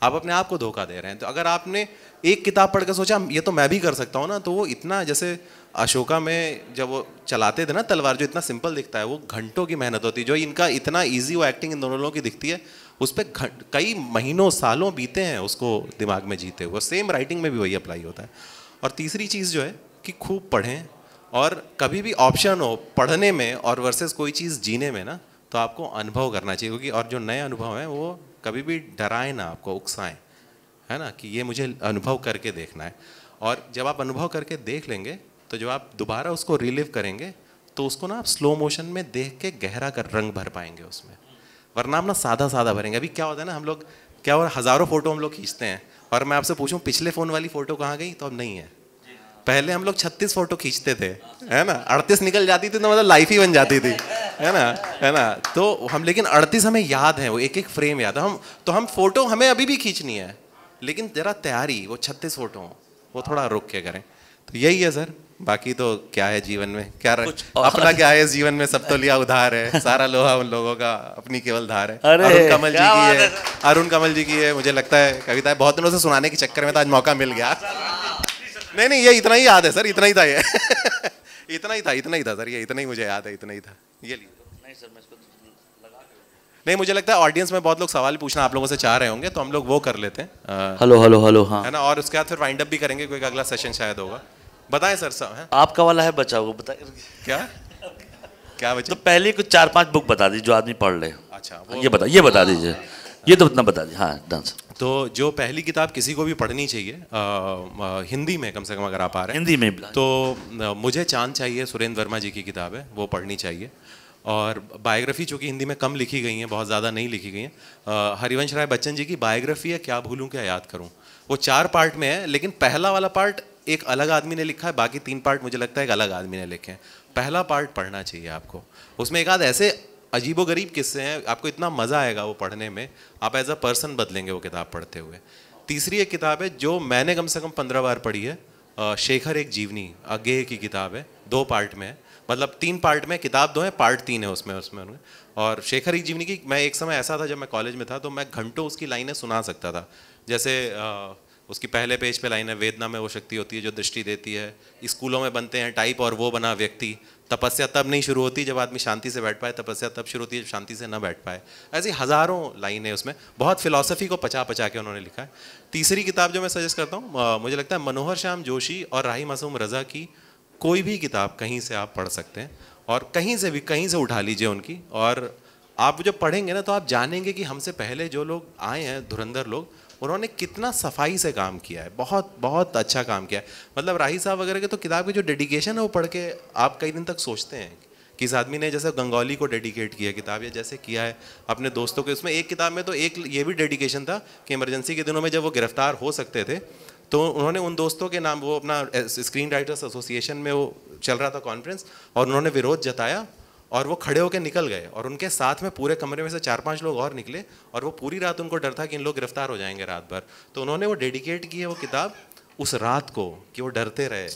आप अपने आप को धोखा दे रहे हैं तो अगर आपने एक किताब पढ़ कर सोचा ये तो मैं भी कर सकता हूँ ना तो वो इतना जैसे अशोका में जब वो चलाते थे ना तलवार जो इतना सिंपल दिखता है वो घंटों की मेहनत होती है जो इनका इतना ईजी वो एक्टिंग इन दोनों लोगों की दिखती है उस पर कई महीनों सालों बीते हैं उसको दिमाग में जीते हुए सेम राइटिंग में भी वही अप्लाई होता है और तीसरी चीज़ जो है कि खूब पढ़ें और कभी भी ऑप्शन हो पढ़ने में और वर्सेस कोई चीज़ जीने में ना तो आपको अनुभव करना चाहिए क्योंकि और जो नए अनुभव हैं वो कभी भी डराएं ना आपको उकसाएं है ना कि ये मुझे अनुभव करके देखना है और जब आप अनुभव करके देख लेंगे तो जब आप दोबारा उसको रिलीव करेंगे तो उसको ना आप स्लो मोशन में देख के गहरा कर रंग भर पाएंगे उसमें वरना आप ना सादा सादा भरेंगे अभी क्या होता है ना हम लोग क्या और हज़ारों फ़ोटो हम लोग खींचते हैं और मैं आपसे पूछूं पिछले फ़ोन वाली फ़ोटो कहाँ गई तो अब नहीं है पहले हम लोग छत्तीस फ़ोटो खींचते थे है ना अड़तीस निकल जाती थी तो मतलब लाइफ ही बन जाती थी है ना है ना तो हम लेकिन अड़तीस हमें याद है वो एक एक फ्रेम याद है हम तो हम फ़ोटो हमें अभी भी खींचनी है लेकिन ज़रा तैयारी वो छत्तीस फ़ोटो वो थोड़ा रुक के करें तो यही है सर बाकी तो क्या है जीवन में क्या रख अपना क्या है जीवन में सब तो लिया उधार है सारा लोहा उन लोगों का अपनी केवल धार है अरुण कमल जी की है अरुण कमल जी की है मुझे लगता है कविता बहुत दिनों से सुनाने के चक्कर में तो आज मौका मिल गया नहीं नहीं ये इतना ही याद है सर इतना ही था ये इतना ही था इतना ही था सर ये इतना ही मुझे याद है इतना ही था ये नहीं नहीं मुझे लगता है ऑडियंस में बहुत लोग सवाल पूछना आप लोगों से चाह रहे होंगे तो हम लोग वो कर लेते हैं हेलो हेलो हेलो है ना और उसके बाद फिर वाइंड अप भी करेंगे कोई अगला सेशन शायद होगा बताएं सर साहब है आपका वाला है बचा हुआ बताए क्या क्या बचा तो पहले कुछ चार पांच बुक बता दीजिए जो आदमी पढ़ ले अच्छा हाँ, ये बता ये बता हाँ, दीजिए हाँ, ये तो इतना बता दीजिए हाँ डांस तो जो पहली किताब किसी को भी पढ़नी चाहिए आ, आ, हिंदी में कम से कम अगर आप आ रहे हैं हिंदी में तो मुझे चांद चाहिए सुरेंद्र वर्मा जी की किताब है वो पढ़नी चाहिए और बायोग्राफी चूँकि हिंदी में कम लिखी गई हैं बहुत ज़्यादा नहीं लिखी गई हैं हरिवंश राय बच्चन जी की बायोग्राफी है क्या भूलूँ क्या याद करूँ वो चार पार्ट में है लेकिन पहला वाला पार्ट एक अलग आदमी ने लिखा है बाकी तीन पार्ट मुझे लगता है एक अलग आदमी ने लिखे हैं पहला पार्ट पढ़ना चाहिए आपको उसमें एक आध ऐसे अजीबो गरीब किस्से हैं आपको इतना मज़ा आएगा वो पढ़ने में आप एज अ पर्सन बदलेंगे वो किताब पढ़ते हुए तीसरी एक किताब है जो मैंने कम से कम पंद्रह बार पढ़ी है शेखर एक जीवनी अगे की किताब है दो पार्ट में है मतलब तीन पार्ट में किताब दो है पार्ट तीन है उसमें उसमें उन्होंने और शेखर एक जीवनी की मैं एक समय ऐसा था जब मैं कॉलेज में था तो मैं घंटों उसकी लाइनें सुना सकता था जैसे आ, उसकी पहले पेज पे लाइन है वेदना में वो शक्ति होती है जो दृष्टि देती है स्कूलों में बनते हैं टाइप और वो बना व्यक्ति तपस्या तब नहीं शुरू होती जब आदमी शांति से बैठ पाए तपस्या तब शुरू होती है जब शांति से ना बैठ पाए ऐसी हज़ारों लाइन है उसमें बहुत फ़िलोसफी को पचा पचा के उन्होंने लिखा है तीसरी किताब जो मैं सजेस्ट करता हूँ मुझे लगता है मनोहर श्याम जोशी और राही मासूम रज़ा की कोई भी किताब कहीं से आप पढ़ सकते हैं और कहीं से भी कहीं से उठा लीजिए उनकी और आप जब पढ़ेंगे ना तो आप जानेंगे कि हमसे पहले जो लोग आए हैं धुरंधर लोग उन्होंने कितना सफाई से काम किया है बहुत बहुत अच्छा काम किया है मतलब राही साहब वगैरह के तो किताब की जो डेडिकेशन है वो पढ़ के आप कई दिन तक सोचते हैं कि इस आदमी ने जैसे गंगौली को डेडिकेट किया किताब या जैसे किया है अपने दोस्तों के उसमें एक किताब में तो एक ये भी डेडिकेशन था कि इमरजेंसी के दिनों में जब वो गिरफ्तार हो सकते थे तो उन्होंने उन दोस्तों के नाम वो अपना स्क्रीन राइटर्स एसोसिएशन में वो चल रहा था कॉन्फ्रेंस और उन्होंने विरोध जताया और वो खड़े होकर निकल गए और उनके साथ में पूरे कमरे में से चार पांच लोग और निकले और वो पूरी रात उनको डर था कि इन लोग गिरफ्तार हो जाएंगे रात भर तो उन्होंने वो डेडिकेट की है वो किताब उस रात को कि वो डरते रहे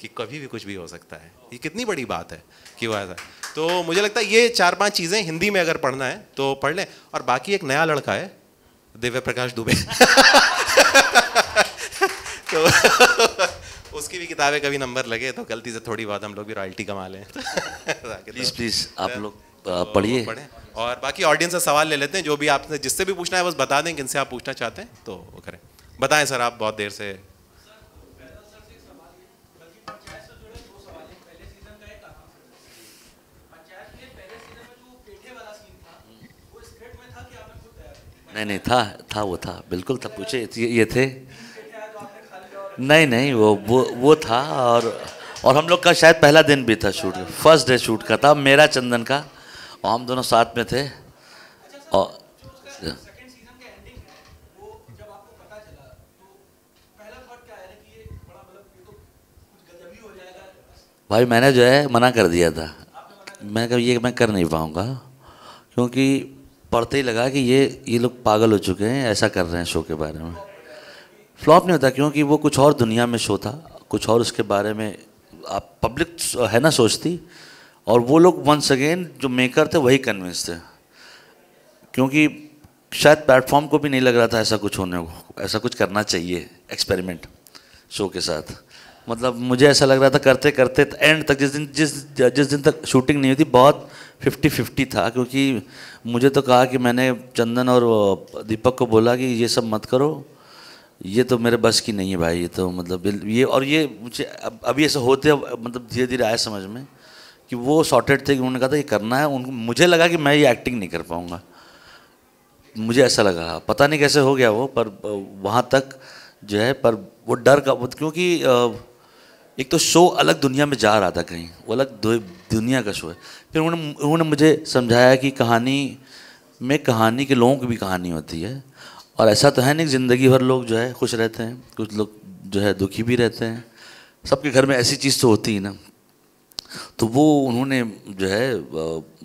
कि कभी भी कुछ भी हो सकता है ये कितनी बड़ी बात है कि वो ऐसा तो मुझे लगता है ये चार पांच चीज़ें हिंदी में अगर पढ़ना है तो पढ़ लें और बाकी एक नया लड़का है दिव्य प्रकाश दुबे तो उसकी भी किताबें कभी नंबर लगे तो गलती से थोड़ी बहुत हम लोग भी रॉयल्टी कमा लें प्लीज़ तो प्लीज़ तो आप तो लोग पढ़िए और बाकी ऑडियंस से सवाल ले लेते हैं जो भी आपने जिससे भी पूछना है बस बता दें किनसे आप पूछना चाहते हैं तो वो करें बताएं सर आप बहुत देर से नहीं नहीं था था वो था बिल्कुल था पूछे ये थे नहीं नहीं वो वो वो था और और हम लोग का शायद पहला दिन भी था शूट फर्स्ट डे शूट का था मेरा चंदन का और हम दोनों साथ में थे और भाई मैंने जो है मना कर दिया था मैं कभी ये मैं कर नहीं पाऊँगा क्योंकि पढ़ते ही लगा कि ये ये लोग पागल हो चुके हैं ऐसा कर रहे हैं शो के बारे में फ्लॉप नहीं होता क्योंकि वो कुछ और दुनिया में शो था कुछ और उसके बारे में आप पब्लिक है ना सोचती और वो लोग वंस अगेन जो मेकर थे वही कन्विंस थे क्योंकि शायद प्लेटफॉर्म को भी नहीं लग रहा था ऐसा कुछ होने को ऐसा कुछ करना चाहिए एक्सपेरिमेंट शो के साथ मतलब मुझे ऐसा लग रहा था करते करते एंड तो तक जिस दिन जिस जिस दिन तक शूटिंग नहीं हुई थी बहुत फिफ्टी फिफ्टी था क्योंकि मुझे तो कहा कि मैंने चंदन और दीपक को बोला कि ये सब मत करो ये तो मेरे बस की नहीं है भाई ये तो मतलब ये और ये मुझे अब अभी ऐसा होते मतलब धीरे धीरे आया समझ में कि वो सॉर्टेड थे कि उन्होंने कहा था ये करना है उनको मुझे लगा कि मैं ये एक्टिंग नहीं कर पाऊँगा मुझे ऐसा लगा पता नहीं कैसे हो गया वो पर वहाँ तक जो है पर वो डर का वो क्योंकि एक तो शो अलग दुनिया में जा रहा था कहीं वो अलग दुनिया का शो है फिर उन्होंने उन्होंने मुझे समझाया कि कहानी में कहानी के लोगों की भी कहानी होती है और ऐसा तो है नहीं ज़िंदगी भर लोग जो है खुश रहते हैं कुछ लोग जो है दुखी भी रहते हैं सबके घर में ऐसी चीज़ तो होती ही ना तो वो उन्होंने जो है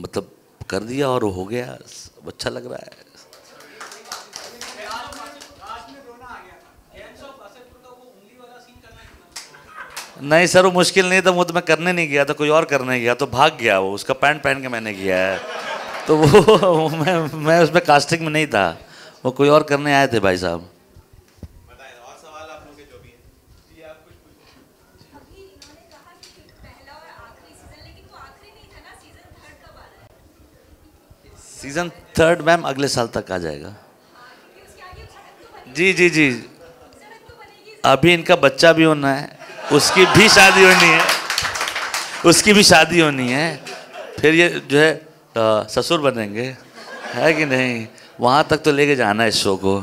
मतलब कर दिया और हो गया अच्छा लग रहा है नहीं सर वो मुश्किल नहीं था तो वो तो मैं करने नहीं गया था तो कोई और करने गया तो भाग गया वो उसका पैंट पहन के मैंने किया है तो वो मैं मैं उसमें कास्टिंग में नहीं था वो कोई और करने आए थे भाई साहब सीजन थर्ड मैम अगले साल तक आ जाएगा हाँ, तो जी जी जी तो अभी इनका बच्चा भी होना है उसकी भी शादी होनी है उसकी भी शादी होनी है फिर ये जो है ससुर बनेंगे है कि नहीं वहाँ तक तो लेके जाना है इस शो को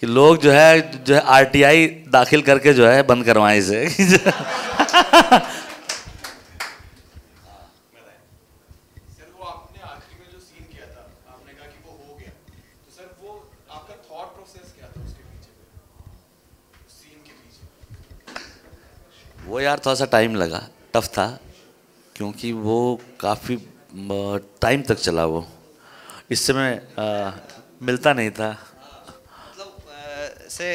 कि लोग जो है जो है आर टी आई दाखिल करके जो है बंद करवाएं इसे तो वो यार थोड़ा सा टाइम लगा टफ था क्योंकि वो काफ़ी टाइम तक चला वो इस समय मिलता नहीं था मतलब से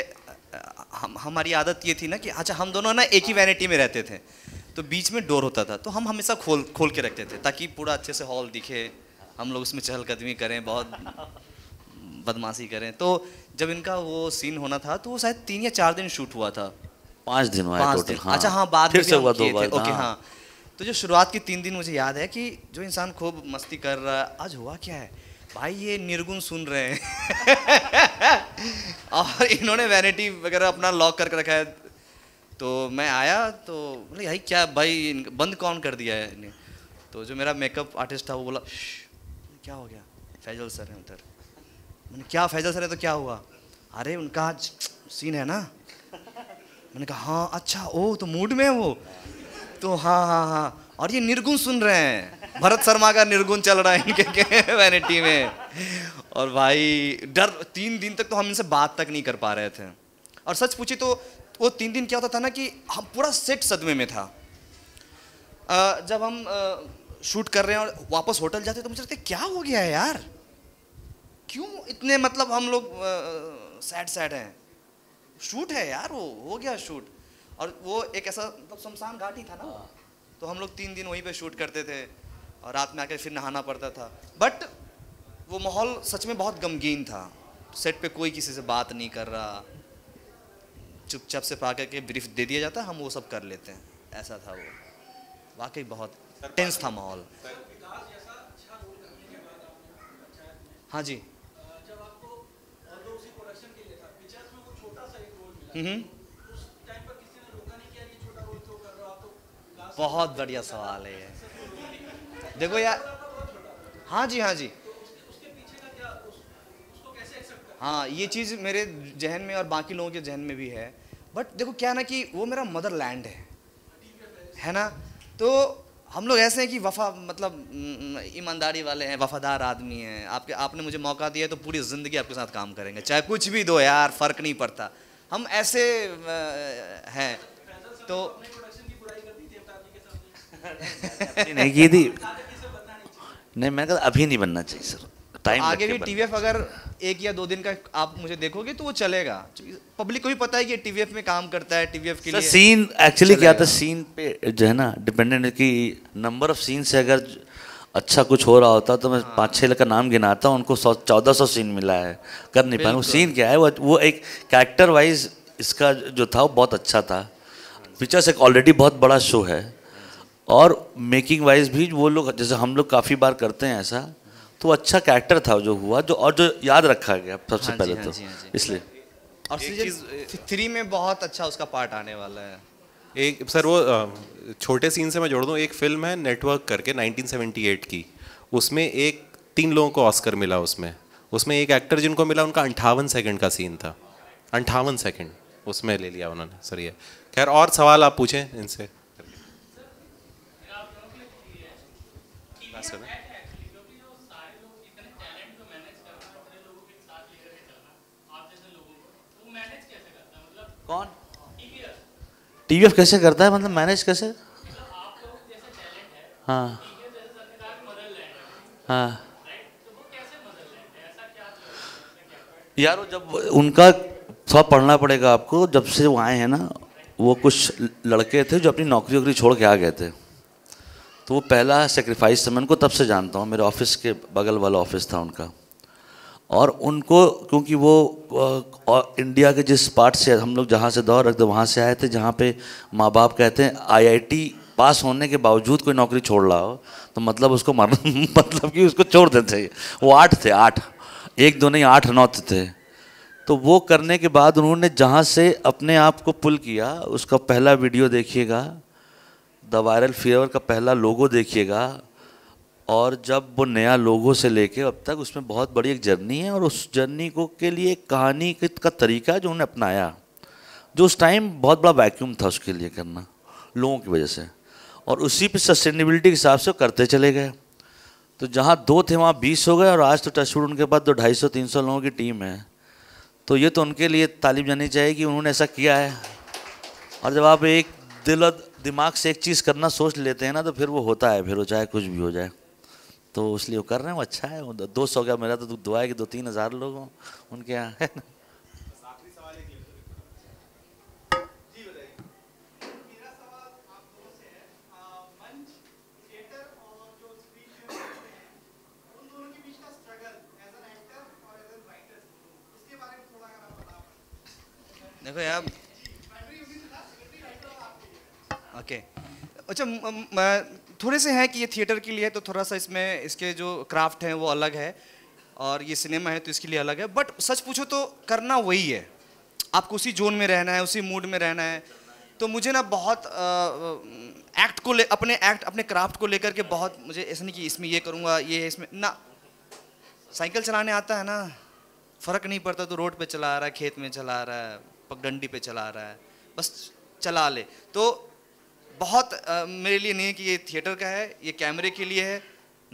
हम हमारी आदत ये थी ना कि अच्छा हम दोनों ना एक ही वैनिटी में रहते थे तो बीच में डोर होता था तो हम हमेशा खोल खोल के रखते थे ताकि पूरा अच्छे से हॉल दिखे हम लोग उसमें चहलकदमी करें बहुत बदमाशी करें तो जब इनका वो सीन होना था तो वो शायद तीन या चार दिन शूट हुआ था पाँच दिन हुआ पाँच दिन हाँ। अच्छा हाँ बाद फिर से हुआ दो बार ओके हाँ।, हाँ तो जो शुरुआत के तीन दिन मुझे याद है कि जो इंसान खूब मस्ती कर रहा आज हुआ क्या है भाई ये निर्गुण सुन रहे हैं और इन्होंने वैनिटी वगैरह अपना लॉक करके रखा है तो मैं आया तो बोले भाई क्या भाई बंद कौन कर दिया है इन्हें तो जो मेरा मेकअप आर्टिस्ट था वो बोला क्या हो गया फैजल सर हैं उधर मैंने क्या फैजल सर है तो क्या हुआ अरे उनका आज सीन है ना मैंने कहा हाँ अच्छा ओ तो मूड में है वो तो हाँ हाँ हाँ और ये निर्गुण सुन रहे हैं भरत शर्मा का निर्गुण चल रहा है इनके वैनिटी में और भाई डर तीन दिन तक तो हम इनसे बात तक नहीं कर पा रहे थे और सच पूछे तो वो तीन दिन क्या होता था ना कि हम पूरा सेट सदमे में था आ, जब हम आ, शूट कर रहे हैं और वापस होटल जाते तो मुझे लगता क्या हो गया है यार क्यों इतने मतलब हम लोग सैड सैड हैं शूट है यार वो हो गया शूट और वो एक ऐसा मतलब शमशान घाट ही था ना तो हम लोग तीन दिन वहीं पे शूट करते थे और रात में आके फिर नहाना पड़ता था बट वो माहौल सच में बहुत गमगीन था सेट पे कोई किसी से बात नहीं कर रहा चुपचाप से पा करके ब्रीफ दे दिया जाता हम वो सब कर लेते हैं ऐसा था वो वाकई बहुत टेंस था माहौल हाँ जी बहुत बढ़िया सवाल है ये देखो यार हाँ जी हाँ जी हाँ ये चीज़ मेरे जहन में और बाकी लोगों के जहन में भी है बट देखो क्या ना कि वो मेरा मदरलैंड है है ना तो हम लोग ऐसे हैं कि वफा मतलब ईमानदारी वाले हैं वफादार आदमी हैं आपके आपने मुझे मौका दिया तो पूरी ज़िंदगी आपके साथ काम करेंगे चाहे कुछ भी दो यार फ़र्क नहीं पड़ता हम ऐसे हैं तो नहीं की थी नहीं मैंने कहा अभी नहीं बनना चाहिए सर टाइम आगे भी टीवीएफ अगर एक या दो दिन का आप मुझे देखोगे तो वो चलेगा पब्लिक को भी पता है कि टीवीएफ में काम करता है टीवीएफ के लिए सीन एक्चुअली क्या था सीन पे जो है ना डिपेंडेंट कि नंबर ऑफ सीन से अगर अच्छा कुछ हो रहा होता तो मैं हाँ। पाँच छः का नाम गिनाता हूँ उनको सौ चौदह सौ सीन मिला है कर नहीं पाया वो सीन क्या है वो वो एक कैरेक्टर वाइज इसका जो था वो बहुत अच्छा था पिक्चर्स हाँ। एक ऑलरेडी बहुत बड़ा शो है और मेकिंग वाइज भी वो लोग जैसे हम लोग काफ़ी बार करते हैं ऐसा तो अच्छा कैरेक्टर था जो हुआ जो और जो याद रखा गया सबसे हाँ पहले हाँ तो हाँ इसलिए और थ्री में बहुत अच्छा उसका पार्ट आने वाला है एक सर वो छोटे सीन से मैं जोड़ दूँ एक फिल्म है नेटवर्क करके 1978 की उसमें एक तीन लोगों को ऑस्कर मिला उसमें उसमें एक एक्टर जिनको मिला उनका अंठावन सेकंड का सीन था अंठावन सेकंड उसमें ले लिया उन्होंने सर ये खैर और सवाल आप पूछें इनसे कौन टीवीएफ कैसे करता है मतलब मैनेज कैसे हाँ हाँ यार वो जब उनका थोड़ा पढ़ना पड़ेगा आपको जब से वो आए हैं ना वो कुछ लड़के थे जो अपनी नौकरी वोकरी छोड़ के आ गए थे तो वो पहला सेक्रीफाइस था मैं उनको तब से जानता हूँ मेरे ऑफिस के बगल वाला ऑफिस था उनका और उनको क्योंकि वो इंडिया के जिस पार्ट से हम लोग जहाँ से दौर रखते वहाँ से आए थे जहाँ पे माँ बाप कहते हैं आईआईटी पास होने के बावजूद कोई नौकरी छोड़ रहा हो तो मतलब उसको मर मतलब कि उसको छोड़ देते वो आठ थे आठ एक दो नहीं आठ नौ थे तो वो करने के बाद उन्होंने जहाँ से अपने आप को पुल किया उसका पहला वीडियो देखिएगा द वायरल फीवर का पहला लोगो देखिएगा और जब वो नया लोगों से लेके अब तक उसमें बहुत बड़ी एक जर्नी है और उस जर्नी को के लिए एक कहानी का तरीका जो उन्होंने अपनाया जो उस टाइम बहुत बड़ा वैक्यूम था उसके लिए करना लोगों की वजह से और उसी पे सस्टेनेबिलिटी के हिसाब से करते चले गए तो जहाँ दो थे वहाँ बीस हो गए और आज तो टच उनके पास दो तो ढाई सौ तीन सौ लोगों की टीम है तो ये तो उनके लिए तालीम जानी चाहिए कि उन्होंने ऐसा किया है और जब आप एक दिल दिमाग से एक चीज़ करना सोच लेते हैं ना तो फिर वो होता है फिर वो चाहे कुछ भी हो जाए तो इसलिए कर रहे हैं वो अच्छा है दो सौ का मेरा तो दुआ है कि दो तीन हज़ार लोग हों उनके यहाँ है ना देखो यार ओके तो अच्छा थोड़े से हैं कि ये थिएटर के लिए है तो थोड़ा सा इसमें इसके जो क्राफ्ट हैं वो अलग है और ये सिनेमा है तो इसके लिए अलग है बट सच पूछो तो करना वही है आपको उसी जोन में रहना है उसी मूड में रहना है तो मुझे ना बहुत एक्ट को ले अपने एक्ट अपने क्राफ्ट को लेकर के बहुत मुझे ऐसा नहीं कि इसमें ये करूँगा ये है इसमें ना साइकिल चलाने आता है ना फ़र्क नहीं पड़ता तो रोड पे चला रहा है खेत में चला रहा है पगडंडी पे चला रहा है बस चला ले तो बहुत आ, मेरे लिए नहीं है कि ये थिएटर का है ये कैमरे के लिए है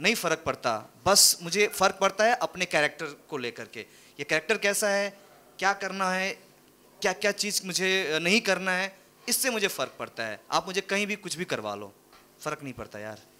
नहीं फ़र्क पड़ता बस मुझे फ़र्क पड़ता है अपने कैरेक्टर को लेकर के ये कैरेक्टर कैसा है क्या करना है क्या क्या चीज़ मुझे नहीं करना है इससे मुझे फ़र्क पड़ता है आप मुझे कहीं भी कुछ भी करवा लो फ़र्क नहीं पड़ता यार